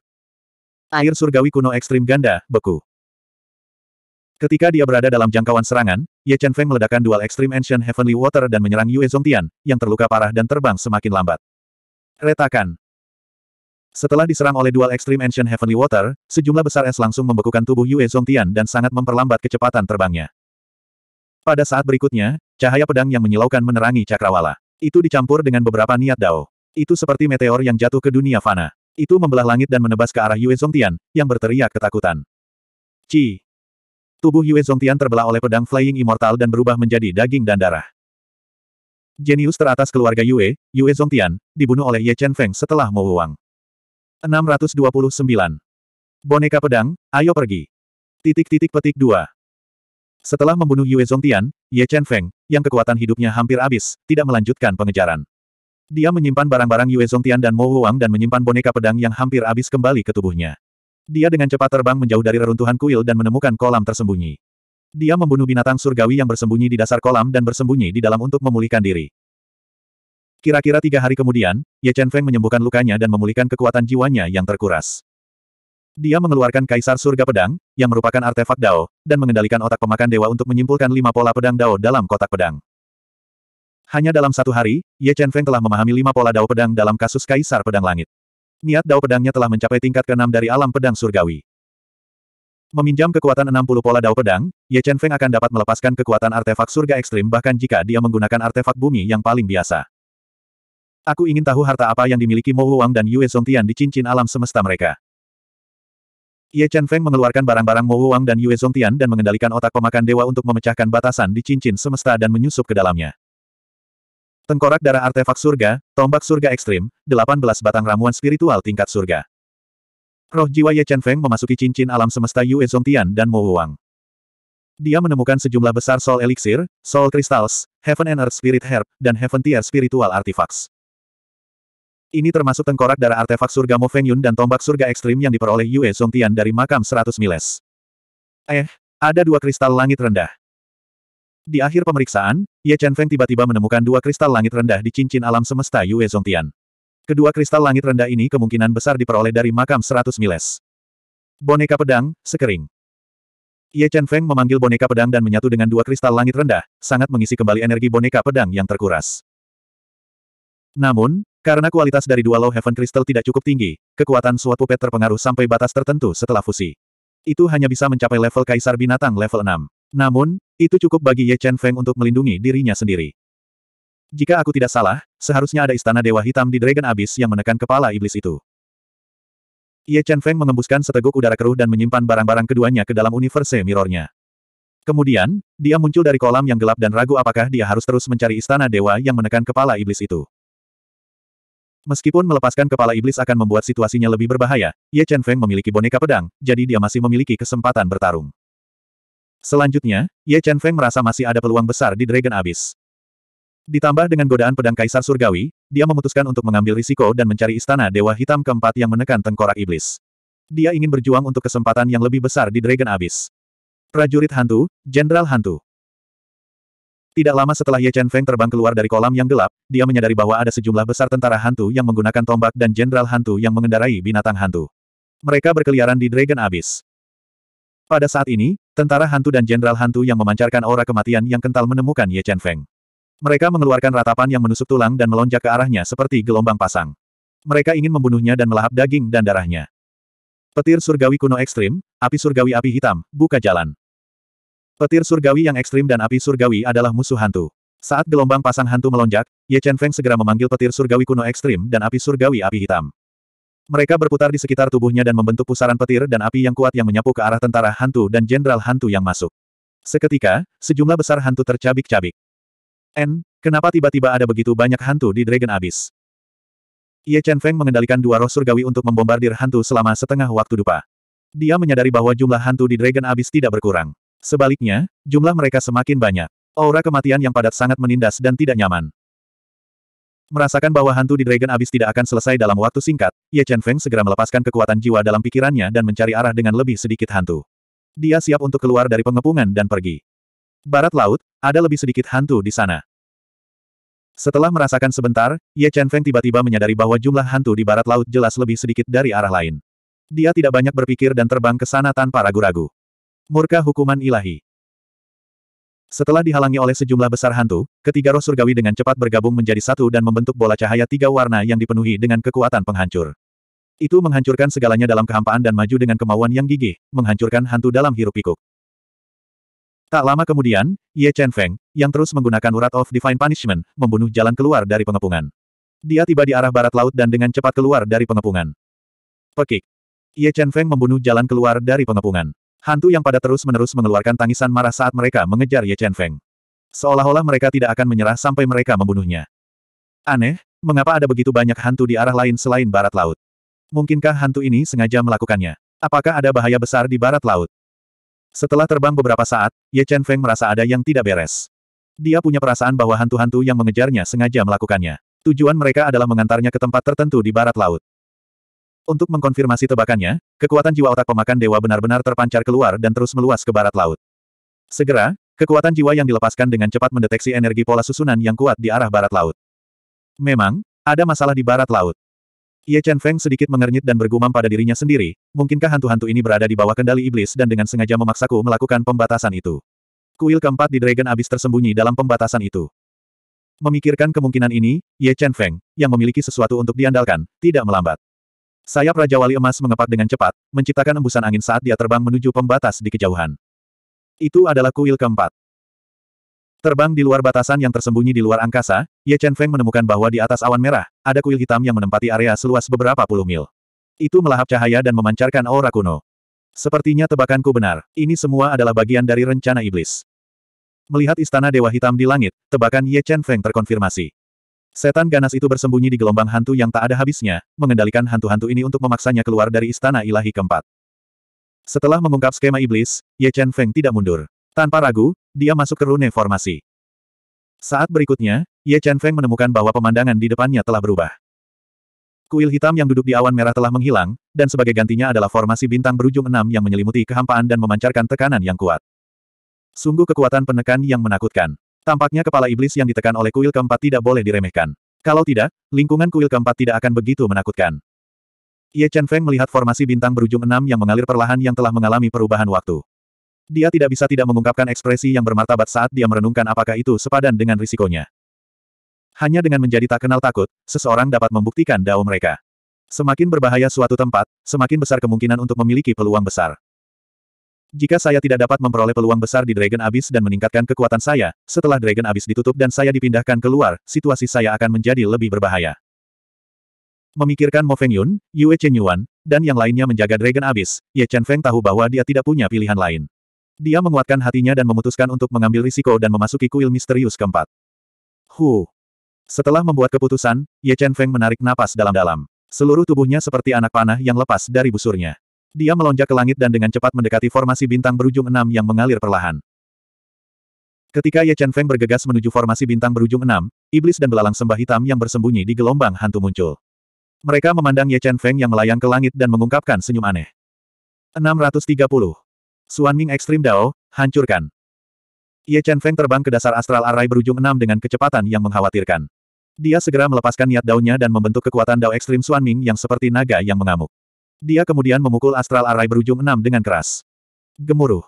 Air surgawi kuno ekstrim ganda, beku. Ketika dia berada dalam jangkauan serangan, Ye Chen Feng meledakkan dual Extreme Ancient Heavenly Water dan menyerang Yue Zongtian, yang terluka parah dan terbang semakin lambat. Retakan. Setelah diserang oleh dual Extreme Ancient Heavenly Water, sejumlah besar es langsung membekukan tubuh Yue Zongtian dan sangat memperlambat kecepatan terbangnya. Pada saat berikutnya, cahaya pedang yang menyilaukan menerangi cakrawala. Itu dicampur dengan beberapa niat dao. Itu seperti meteor yang jatuh ke dunia fana. Itu membelah langit dan menebas ke arah Yue Zongtian, yang berteriak ketakutan. Ci! Tubuh Yue Zongtian terbelah oleh pedang Flying Immortal dan berubah menjadi daging dan darah. Jenius teratas keluarga Yue, Yue Zongtian, dibunuh oleh Ye Chen Feng setelah Mo Wang. 629. Boneka pedang, ayo pergi. Titik-titik petik 2. Setelah membunuh Yue Zongtian, Ye Chen Feng, yang kekuatan hidupnya hampir habis, tidak melanjutkan pengejaran. Dia menyimpan barang-barang Yue Zongtian dan Mo Huang dan menyimpan boneka pedang yang hampir habis kembali ke tubuhnya. Dia dengan cepat terbang menjauh dari reruntuhan kuil dan menemukan kolam tersembunyi. Dia membunuh binatang surgawi yang bersembunyi di dasar kolam dan bersembunyi di dalam untuk memulihkan diri. Kira-kira tiga hari kemudian, Ye Chen Feng menyembuhkan lukanya dan memulihkan kekuatan jiwanya yang terkuras. Dia mengeluarkan Kaisar Surga Pedang, yang merupakan artefak Dao, dan mengendalikan otak pemakan dewa untuk menyimpulkan lima pola pedang Dao dalam kotak pedang. Hanya dalam satu hari, Ye Chen Feng telah memahami lima pola Dao pedang dalam kasus Kaisar Pedang Langit. Niat Dao pedangnya telah mencapai tingkat keenam dari alam pedang surgawi. Meminjam kekuatan 60 pola Dao pedang, Ye Chen Feng akan dapat melepaskan kekuatan artefak surga ekstrim bahkan jika dia menggunakan artefak bumi yang paling biasa. Aku ingin tahu harta apa yang dimiliki Mo Wang dan Yue Zongtian di cincin alam semesta mereka. Ye Chen Feng mengeluarkan barang-barang Mo Wang dan Yue Zongtian dan mengendalikan otak pemakan dewa untuk memecahkan batasan di cincin semesta dan menyusup ke dalamnya. Tengkorak darah artefak surga, tombak surga ekstrim, 18 batang ramuan spiritual tingkat surga. Roh jiwa Ye Chen Feng memasuki cincin alam semesta Yue Zongtian dan Mo Wang. Dia menemukan sejumlah besar Soul Elixir, Soul Crystals, Heaven and Earth Spirit Herb, dan Heaven Tier Spiritual Artifacts. Ini termasuk tengkorak darah artefak surga Mo Feng Yun dan tombak surga ekstrim yang diperoleh Yue Tian dari makam 100 miles. Eh, ada dua kristal langit rendah. Di akhir pemeriksaan, Ye Chen Feng tiba-tiba menemukan dua kristal langit rendah di cincin alam semesta Yue Tian. Kedua kristal langit rendah ini kemungkinan besar diperoleh dari makam 100 miles. Boneka pedang, sekering. Ye Chen Feng memanggil boneka pedang dan menyatu dengan dua kristal langit rendah, sangat mengisi kembali energi boneka pedang yang terkuras. Namun, karena kualitas dari dua Low Heaven Crystal tidak cukup tinggi, kekuatan suatu Puppet terpengaruh sampai batas tertentu setelah fusi. Itu hanya bisa mencapai level Kaisar Binatang level 6. Namun, itu cukup bagi Ye Chen Feng untuk melindungi dirinya sendiri. Jika aku tidak salah, seharusnya ada istana Dewa Hitam di Dragon Abyss yang menekan kepala iblis itu. Ye Chen Feng mengembuskan seteguk udara keruh dan menyimpan barang-barang keduanya ke dalam universe mirrornya. Kemudian, dia muncul dari kolam yang gelap dan ragu apakah dia harus terus mencari istana dewa yang menekan kepala iblis itu. Meskipun melepaskan kepala iblis akan membuat situasinya lebih berbahaya, Ye Chen Feng memiliki boneka pedang, jadi dia masih memiliki kesempatan bertarung. Selanjutnya, Ye Chen Feng merasa masih ada peluang besar di Dragon Abyss. Ditambah dengan godaan pedang Kaisar Surgawi, dia memutuskan untuk mengambil risiko dan mencari istana Dewa Hitam keempat yang menekan tengkorak iblis. Dia ingin berjuang untuk kesempatan yang lebih besar di Dragon Abyss. Prajurit Hantu, Jenderal Hantu. Tidak lama setelah Ye Chen Feng terbang keluar dari kolam yang gelap, dia menyadari bahwa ada sejumlah besar tentara hantu yang menggunakan tombak dan jenderal hantu yang mengendarai binatang hantu. Mereka berkeliaran di Dragon Abyss. Pada saat ini, tentara hantu dan jenderal hantu yang memancarkan aura kematian yang kental menemukan Ye Chen Feng. Mereka mengeluarkan ratapan yang menusuk tulang dan melonjak ke arahnya seperti gelombang pasang. Mereka ingin membunuhnya dan melahap daging dan darahnya. Petir surgawi kuno ekstrim, api surgawi api hitam, buka jalan. Petir surgawi yang ekstrim dan api surgawi adalah musuh hantu. Saat gelombang pasang hantu melonjak, Ye Chen Feng segera memanggil petir surgawi kuno ekstrim dan api surgawi api hitam. Mereka berputar di sekitar tubuhnya dan membentuk pusaran petir dan api yang kuat yang menyapu ke arah tentara hantu dan jenderal hantu yang masuk. Seketika, sejumlah besar hantu tercabik-cabik. N, kenapa tiba-tiba ada begitu banyak hantu di Dragon Abyss? Ye Chen Feng mengendalikan dua roh surgawi untuk membombardir hantu selama setengah waktu dupa. Dia menyadari bahwa jumlah hantu di Dragon Abyss tidak berkurang. Sebaliknya, jumlah mereka semakin banyak. Aura kematian yang padat sangat menindas dan tidak nyaman. Merasakan bahwa hantu di Dragon Abyss tidak akan selesai dalam waktu singkat, Ye Chen Feng segera melepaskan kekuatan jiwa dalam pikirannya dan mencari arah dengan lebih sedikit hantu. Dia siap untuk keluar dari pengepungan dan pergi. Barat laut, ada lebih sedikit hantu di sana. Setelah merasakan sebentar, Ye Chen Feng tiba-tiba menyadari bahwa jumlah hantu di barat laut jelas lebih sedikit dari arah lain. Dia tidak banyak berpikir dan terbang ke sana tanpa ragu-ragu. Murka hukuman ilahi. Setelah dihalangi oleh sejumlah besar hantu, ketiga roh surgawi dengan cepat bergabung menjadi satu dan membentuk bola cahaya tiga warna yang dipenuhi dengan kekuatan penghancur. Itu menghancurkan segalanya dalam kehampaan dan maju dengan kemauan yang gigih, menghancurkan hantu dalam hirup pikuk Tak lama kemudian, Ye Chen Feng, yang terus menggunakan urat of Divine Punishment, membunuh jalan keluar dari pengepungan. Dia tiba di arah barat laut dan dengan cepat keluar dari pengepungan. Pekik. Ye Chen Feng membunuh jalan keluar dari pengepungan. Hantu yang pada terus-menerus mengeluarkan tangisan marah saat mereka mengejar Ye Chen Feng. Seolah-olah mereka tidak akan menyerah sampai mereka membunuhnya. Aneh, mengapa ada begitu banyak hantu di arah lain selain barat laut? Mungkinkah hantu ini sengaja melakukannya? Apakah ada bahaya besar di barat laut? Setelah terbang beberapa saat, Ye Chen Feng merasa ada yang tidak beres. Dia punya perasaan bahwa hantu-hantu yang mengejarnya sengaja melakukannya. Tujuan mereka adalah mengantarnya ke tempat tertentu di barat laut. Untuk mengkonfirmasi tebakannya, kekuatan jiwa otak pemakan dewa benar-benar terpancar keluar dan terus meluas ke barat laut. Segera, kekuatan jiwa yang dilepaskan dengan cepat mendeteksi energi pola susunan yang kuat di arah barat laut. Memang, ada masalah di barat laut. Ye Chen Feng sedikit mengernyit dan bergumam pada dirinya sendiri, mungkinkah hantu-hantu ini berada di bawah kendali iblis dan dengan sengaja memaksaku melakukan pembatasan itu. Kuil keempat di Dragon Abyss tersembunyi dalam pembatasan itu. Memikirkan kemungkinan ini, Ye Chen Feng, yang memiliki sesuatu untuk diandalkan, tidak melambat. Sayap Raja Wali Emas mengepak dengan cepat, menciptakan embusan angin saat dia terbang menuju pembatas di kejauhan. Itu adalah kuil keempat. Terbang di luar batasan yang tersembunyi di luar angkasa, Ye Chen Feng menemukan bahwa di atas awan merah, ada kuil hitam yang menempati area seluas beberapa puluh mil. Itu melahap cahaya dan memancarkan aura kuno. Sepertinya tebakanku benar, ini semua adalah bagian dari rencana iblis. Melihat istana Dewa Hitam di langit, tebakan Ye Chen Feng terkonfirmasi. Setan ganas itu bersembunyi di gelombang hantu yang tak ada habisnya, mengendalikan hantu-hantu ini untuk memaksanya keluar dari istana ilahi keempat. Setelah mengungkap skema iblis, Ye Chen Feng tidak mundur. Tanpa ragu, dia masuk ke rune formasi. Saat berikutnya, Ye Chen Feng menemukan bahwa pemandangan di depannya telah berubah. Kuil hitam yang duduk di awan merah telah menghilang, dan sebagai gantinya adalah formasi bintang berujung enam yang menyelimuti kehampaan dan memancarkan tekanan yang kuat. Sungguh kekuatan penekan yang menakutkan. Tampaknya kepala iblis yang ditekan oleh kuil keempat tidak boleh diremehkan. Kalau tidak, lingkungan kuil keempat tidak akan begitu menakutkan. Ye Chen Feng melihat formasi bintang berujung enam yang mengalir perlahan yang telah mengalami perubahan waktu. Dia tidak bisa tidak mengungkapkan ekspresi yang bermartabat saat dia merenungkan apakah itu sepadan dengan risikonya. Hanya dengan menjadi tak kenal takut, seseorang dapat membuktikan dao mereka. Semakin berbahaya suatu tempat, semakin besar kemungkinan untuk memiliki peluang besar. Jika saya tidak dapat memperoleh peluang besar di Dragon Abyss dan meningkatkan kekuatan saya, setelah Dragon Abyss ditutup dan saya dipindahkan keluar, situasi saya akan menjadi lebih berbahaya. Memikirkan Mo Feng Yun, Yue Chen Yuan, dan yang lainnya menjaga Dragon Abyss, Ye Chen Feng tahu bahwa dia tidak punya pilihan lain. Dia menguatkan hatinya dan memutuskan untuk mengambil risiko dan memasuki kuil misterius keempat. Hu. Setelah membuat keputusan, Ye Chen Feng menarik napas dalam-dalam. Seluruh tubuhnya seperti anak panah yang lepas dari busurnya. Dia melonjak ke langit dan dengan cepat mendekati formasi bintang berujung enam yang mengalir perlahan. Ketika Ye Chen Feng bergegas menuju formasi bintang berujung enam, iblis dan belalang sembah hitam yang bersembunyi di gelombang hantu muncul. Mereka memandang Ye Chen Feng yang melayang ke langit dan mengungkapkan senyum aneh. 630. Ming Ekstrim Dao, hancurkan. Ye Chen Feng terbang ke dasar astral arai berujung enam dengan kecepatan yang mengkhawatirkan. Dia segera melepaskan niat daunnya dan membentuk kekuatan dao ekstrim Ming yang seperti naga yang mengamuk. Dia kemudian memukul astral arai berujung enam dengan keras. Gemuruh.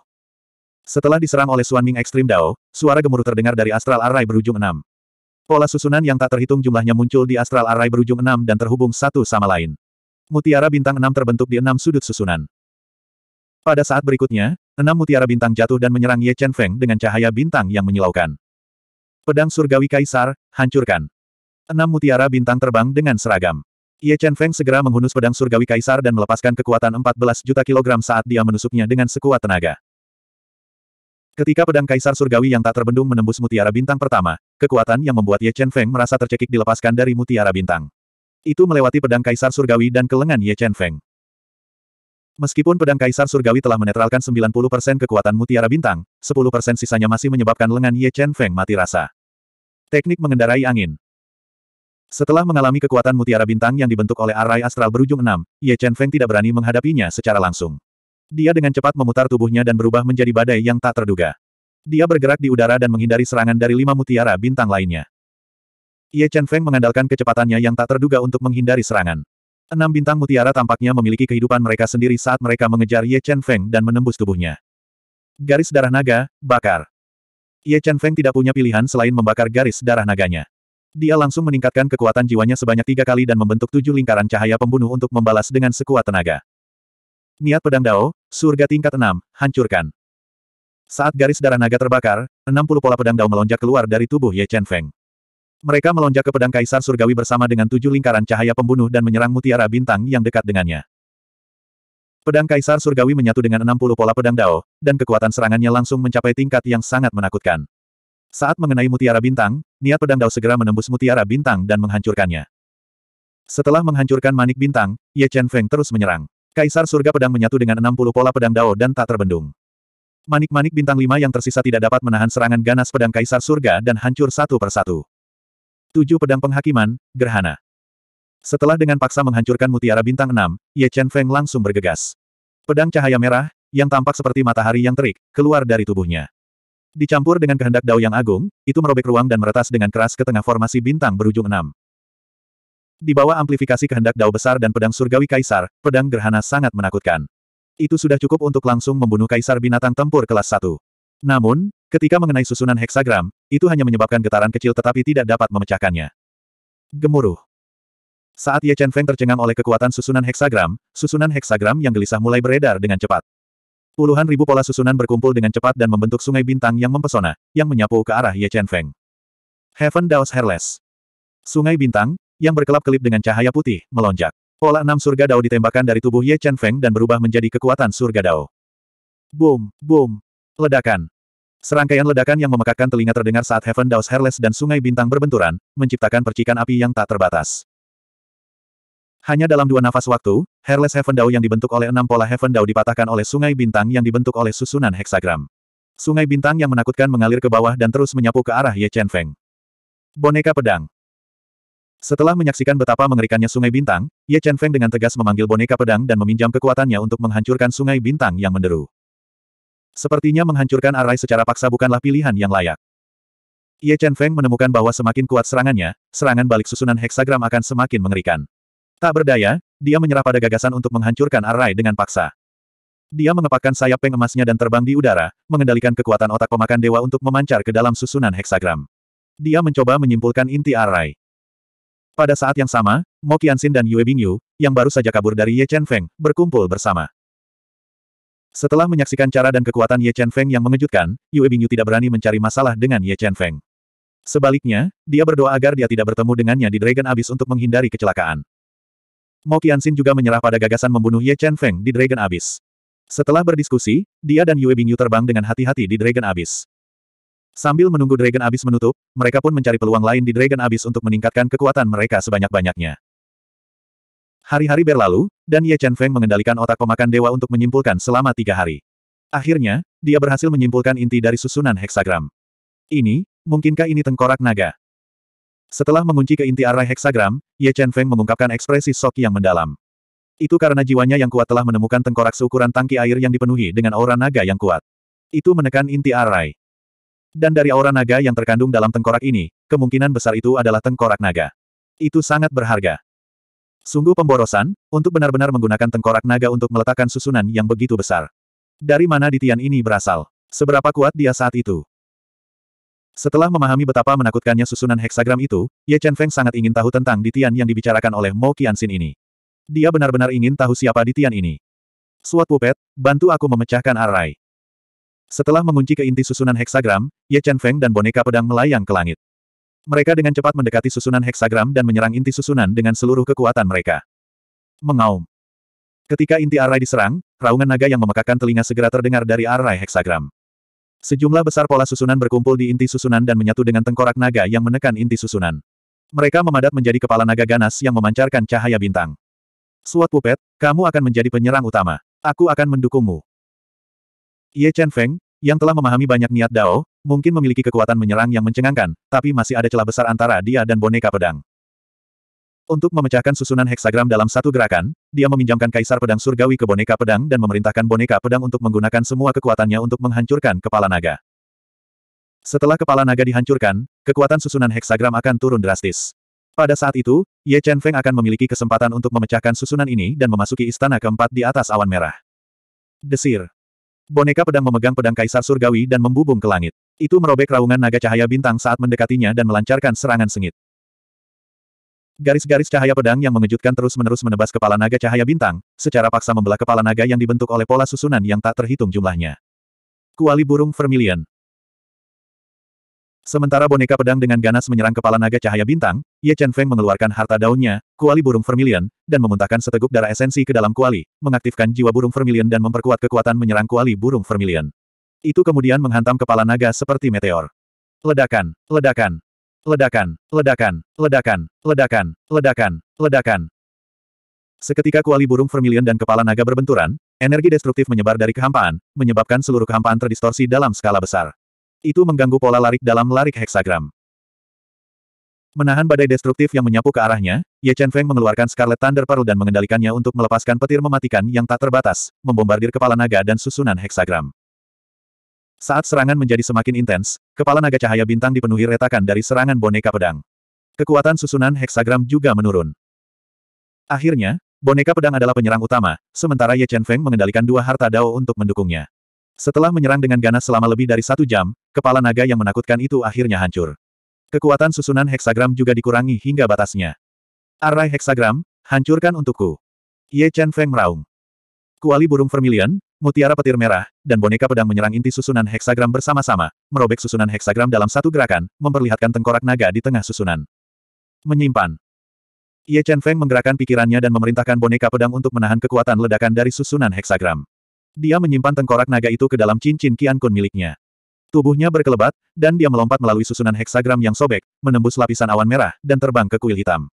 Setelah diserang oleh Suan Ming Ekstrim Dao, suara gemuruh terdengar dari astral arai berujung enam. Pola susunan yang tak terhitung jumlahnya muncul di astral arai berujung enam dan terhubung satu sama lain. Mutiara bintang enam terbentuk di enam sudut susunan. Pada saat berikutnya, enam mutiara bintang jatuh dan menyerang Ye Chen Feng dengan cahaya bintang yang menyilaukan. Pedang surgawi kaisar, hancurkan. Enam mutiara bintang terbang dengan seragam. Ye Chen Feng segera menghunus pedang surgawi kaisar dan melepaskan kekuatan 14 juta kilogram saat dia menusuknya dengan sekuat tenaga. Ketika pedang kaisar surgawi yang tak terbendung menembus mutiara bintang pertama, kekuatan yang membuat Ye Chen Feng merasa tercekik dilepaskan dari mutiara bintang. Itu melewati pedang kaisar surgawi dan kelengan lengan Ye Chen Feng. Meskipun pedang kaisar surgawi telah menetralkan 90% kekuatan mutiara bintang, 10% sisanya masih menyebabkan lengan Ye Chen Feng mati rasa. Teknik mengendarai angin, setelah mengalami kekuatan mutiara bintang yang dibentuk oleh arai astral berujung enam, Ye Chen Feng tidak berani menghadapinya secara langsung. Dia dengan cepat memutar tubuhnya dan berubah menjadi badai yang tak terduga. Dia bergerak di udara dan menghindari serangan dari lima mutiara bintang lainnya. Ye Chen Feng mengandalkan kecepatannya yang tak terduga untuk menghindari serangan. Enam bintang mutiara tampaknya memiliki kehidupan mereka sendiri saat mereka mengejar Ye Chen Feng dan menembus tubuhnya. Garis darah naga, bakar. Ye Chen Feng tidak punya pilihan selain membakar garis darah naganya. Dia langsung meningkatkan kekuatan jiwanya sebanyak tiga kali dan membentuk tujuh lingkaran cahaya pembunuh untuk membalas dengan sekuat tenaga. Niat pedang Dao, surga tingkat Enam, hancurkan. Saat garis darah naga terbakar, enam puluh pola pedang Dao melonjak keluar dari tubuh Ye Chen Feng. Mereka melonjak ke pedang kaisar surgawi bersama dengan tujuh lingkaran cahaya pembunuh dan menyerang mutiara bintang yang dekat dengannya. Pedang kaisar surgawi menyatu dengan enam puluh pola pedang Dao, dan kekuatan serangannya langsung mencapai tingkat yang sangat menakutkan. Saat mengenai mutiara bintang, niat pedang Dao segera menembus mutiara bintang dan menghancurkannya. Setelah menghancurkan manik bintang, Ye Chen Feng terus menyerang. Kaisar surga pedang menyatu dengan 60 pola pedang Dao dan tak terbendung. Manik-manik bintang lima yang tersisa tidak dapat menahan serangan ganas pedang kaisar surga dan hancur satu persatu. Tujuh pedang penghakiman, gerhana. Setelah dengan paksa menghancurkan mutiara bintang enam, Ye Chen Feng langsung bergegas. Pedang cahaya merah, yang tampak seperti matahari yang terik, keluar dari tubuhnya. Dicampur dengan kehendak Dao yang agung, itu merobek ruang dan meretas dengan keras ke tengah formasi bintang berujung enam. Di bawah amplifikasi kehendak Dao besar dan pedang surgawi kaisar, pedang gerhana sangat menakutkan. Itu sudah cukup untuk langsung membunuh kaisar binatang tempur kelas satu. Namun, ketika mengenai susunan heksagram, itu hanya menyebabkan getaran kecil tetapi tidak dapat memecahkannya. Gemuruh. Saat Ye Chen Feng tercengang oleh kekuatan susunan heksagram, susunan heksagram yang gelisah mulai beredar dengan cepat. Puluhan ribu pola susunan berkumpul dengan cepat dan membentuk sungai bintang yang mempesona, yang menyapu ke arah Ye Chen Feng. Heaven Daos Hairless. Sungai bintang, yang berkelap-kelip dengan cahaya putih, melonjak. Pola enam surga Dao ditembakkan dari tubuh Ye Chen Feng dan berubah menjadi kekuatan surga Dao. Boom, boom. Ledakan. Serangkaian ledakan yang memekakkan telinga terdengar saat Heaven Daos Hairless dan Sungai Bintang berbenturan, menciptakan percikan api yang tak terbatas. Hanya dalam dua nafas waktu, Hairless Heaven Dao yang dibentuk oleh enam pola Heaven Dao dipatahkan oleh sungai bintang yang dibentuk oleh susunan heksagram. Sungai bintang yang menakutkan mengalir ke bawah dan terus menyapu ke arah Ye Chen Feng. Boneka pedang. Setelah menyaksikan betapa mengerikannya sungai bintang, Ye Chen Feng dengan tegas memanggil boneka pedang dan meminjam kekuatannya untuk menghancurkan sungai bintang yang menderu. Sepertinya menghancurkan arai secara paksa bukanlah pilihan yang layak. Ye Chen Feng menemukan bahwa semakin kuat serangannya, serangan balik susunan heksagram akan semakin mengerikan. Tak berdaya, dia menyerah pada gagasan untuk menghancurkan Arai dengan paksa. Dia mengepakkan sayap peng emasnya dan terbang di udara, mengendalikan kekuatan otak pemakan dewa untuk memancar ke dalam susunan heksagram. Dia mencoba menyimpulkan inti Arai. Pada saat yang sama, Mo Qianxin dan Yue Bingyu, yang baru saja kabur dari Ye Chen Feng, berkumpul bersama. Setelah menyaksikan cara dan kekuatan Ye Chen Feng yang mengejutkan, Yue Bingyu tidak berani mencari masalah dengan Ye Chen Feng. Sebaliknya, dia berdoa agar dia tidak bertemu dengannya di Dragon Abyss untuk menghindari kecelakaan. Mo Qianxin juga menyerah pada gagasan membunuh Ye Chen Feng di Dragon Abyss. Setelah berdiskusi, dia dan Yue Bingyu terbang dengan hati-hati di Dragon Abyss. Sambil menunggu Dragon Abyss menutup, mereka pun mencari peluang lain di Dragon Abyss untuk meningkatkan kekuatan mereka sebanyak-banyaknya. Hari-hari berlalu, dan Ye Chen Feng mengendalikan otak pemakan dewa untuk menyimpulkan selama tiga hari. Akhirnya, dia berhasil menyimpulkan inti dari susunan heksagram. Ini, mungkinkah ini tengkorak naga? Setelah mengunci ke inti arai heksagram, Ye Chen Feng mengungkapkan ekspresi sok yang mendalam. Itu karena jiwanya yang kuat telah menemukan tengkorak seukuran tangki air yang dipenuhi dengan aura naga yang kuat. Itu menekan inti arai. Dan dari aura naga yang terkandung dalam tengkorak ini, kemungkinan besar itu adalah tengkorak naga. Itu sangat berharga. Sungguh pemborosan, untuk benar-benar menggunakan tengkorak naga untuk meletakkan susunan yang begitu besar. Dari mana ditian ini berasal? Seberapa kuat dia saat itu? Setelah memahami betapa menakutkannya susunan heksagram itu, Ye Chen Feng sangat ingin tahu tentang Ditian yang dibicarakan oleh Mo Qianxin ini. Dia benar-benar ingin tahu siapa Ditian ini. Suat Pupet, bantu aku memecahkan arai. Setelah mengunci ke inti susunan heksagram, Ye Chen Feng dan boneka pedang melayang ke langit. Mereka dengan cepat mendekati susunan heksagram dan menyerang inti susunan dengan seluruh kekuatan mereka. Mengaum. Ketika inti arai diserang, raungan naga yang memekakan telinga segera terdengar dari arai heksagram. Sejumlah besar pola susunan berkumpul di inti susunan dan menyatu dengan tengkorak naga yang menekan inti susunan. Mereka memadat menjadi kepala naga ganas yang memancarkan cahaya bintang. Suat Pupet, kamu akan menjadi penyerang utama. Aku akan mendukungmu. Ye Chen Feng, yang telah memahami banyak niat Dao, mungkin memiliki kekuatan menyerang yang mencengangkan, tapi masih ada celah besar antara dia dan boneka pedang. Untuk memecahkan susunan heksagram dalam satu gerakan, dia meminjamkan kaisar pedang surgawi ke boneka pedang dan memerintahkan boneka pedang untuk menggunakan semua kekuatannya untuk menghancurkan kepala naga. Setelah kepala naga dihancurkan, kekuatan susunan heksagram akan turun drastis. Pada saat itu, Ye Chen Feng akan memiliki kesempatan untuk memecahkan susunan ini dan memasuki istana keempat di atas awan merah. Desir. Boneka pedang memegang pedang kaisar surgawi dan membubung ke langit. Itu merobek raungan naga cahaya bintang saat mendekatinya dan melancarkan serangan sengit. Garis-garis cahaya pedang yang mengejutkan terus-menerus menebas kepala naga cahaya bintang, secara paksa membelah kepala naga yang dibentuk oleh pola susunan yang tak terhitung jumlahnya. Kuali burung vermilion. Sementara boneka pedang dengan ganas menyerang kepala naga cahaya bintang, Ye Chen Feng mengeluarkan harta daunnya, kuali burung vermilion, dan memuntahkan seteguk darah esensi ke dalam kuali, mengaktifkan jiwa burung vermilion dan memperkuat kekuatan menyerang kuali burung vermilion. Itu kemudian menghantam kepala naga seperti meteor. Ledakan, ledakan. Ledakan, ledakan, ledakan, ledakan, ledakan, ledakan. Seketika kuali burung vermilion dan kepala naga berbenturan, energi destruktif menyebar dari kehampaan, menyebabkan seluruh kehampaan terdistorsi dalam skala besar. Itu mengganggu pola larik dalam larik heksagram. Menahan badai destruktif yang menyapu ke arahnya, Ye Chen Feng mengeluarkan Scarlet Thunder Pearl dan mengendalikannya untuk melepaskan petir mematikan yang tak terbatas, membombardir kepala naga dan susunan heksagram. Saat serangan menjadi semakin intens, kepala naga cahaya bintang dipenuhi retakan dari serangan boneka pedang. Kekuatan susunan heksagram juga menurun. Akhirnya, boneka pedang adalah penyerang utama, sementara Ye Chen Feng mengendalikan dua harta dao untuk mendukungnya. Setelah menyerang dengan ganas selama lebih dari satu jam, kepala naga yang menakutkan itu akhirnya hancur. Kekuatan susunan heksagram juga dikurangi hingga batasnya. Arai heksagram, hancurkan untukku. Ye Chen Feng meraung. Kuali burung vermilion, mutiara petir merah, dan boneka pedang menyerang inti susunan heksagram bersama-sama, merobek susunan heksagram dalam satu gerakan, memperlihatkan tengkorak naga di tengah susunan. Menyimpan. Ye Chen Feng menggerakkan pikirannya dan memerintahkan boneka pedang untuk menahan kekuatan ledakan dari susunan heksagram. Dia menyimpan tengkorak naga itu ke dalam cincin Qian Kun miliknya. Tubuhnya berkelebat, dan dia melompat melalui susunan heksagram yang sobek, menembus lapisan awan merah, dan terbang ke kuil hitam.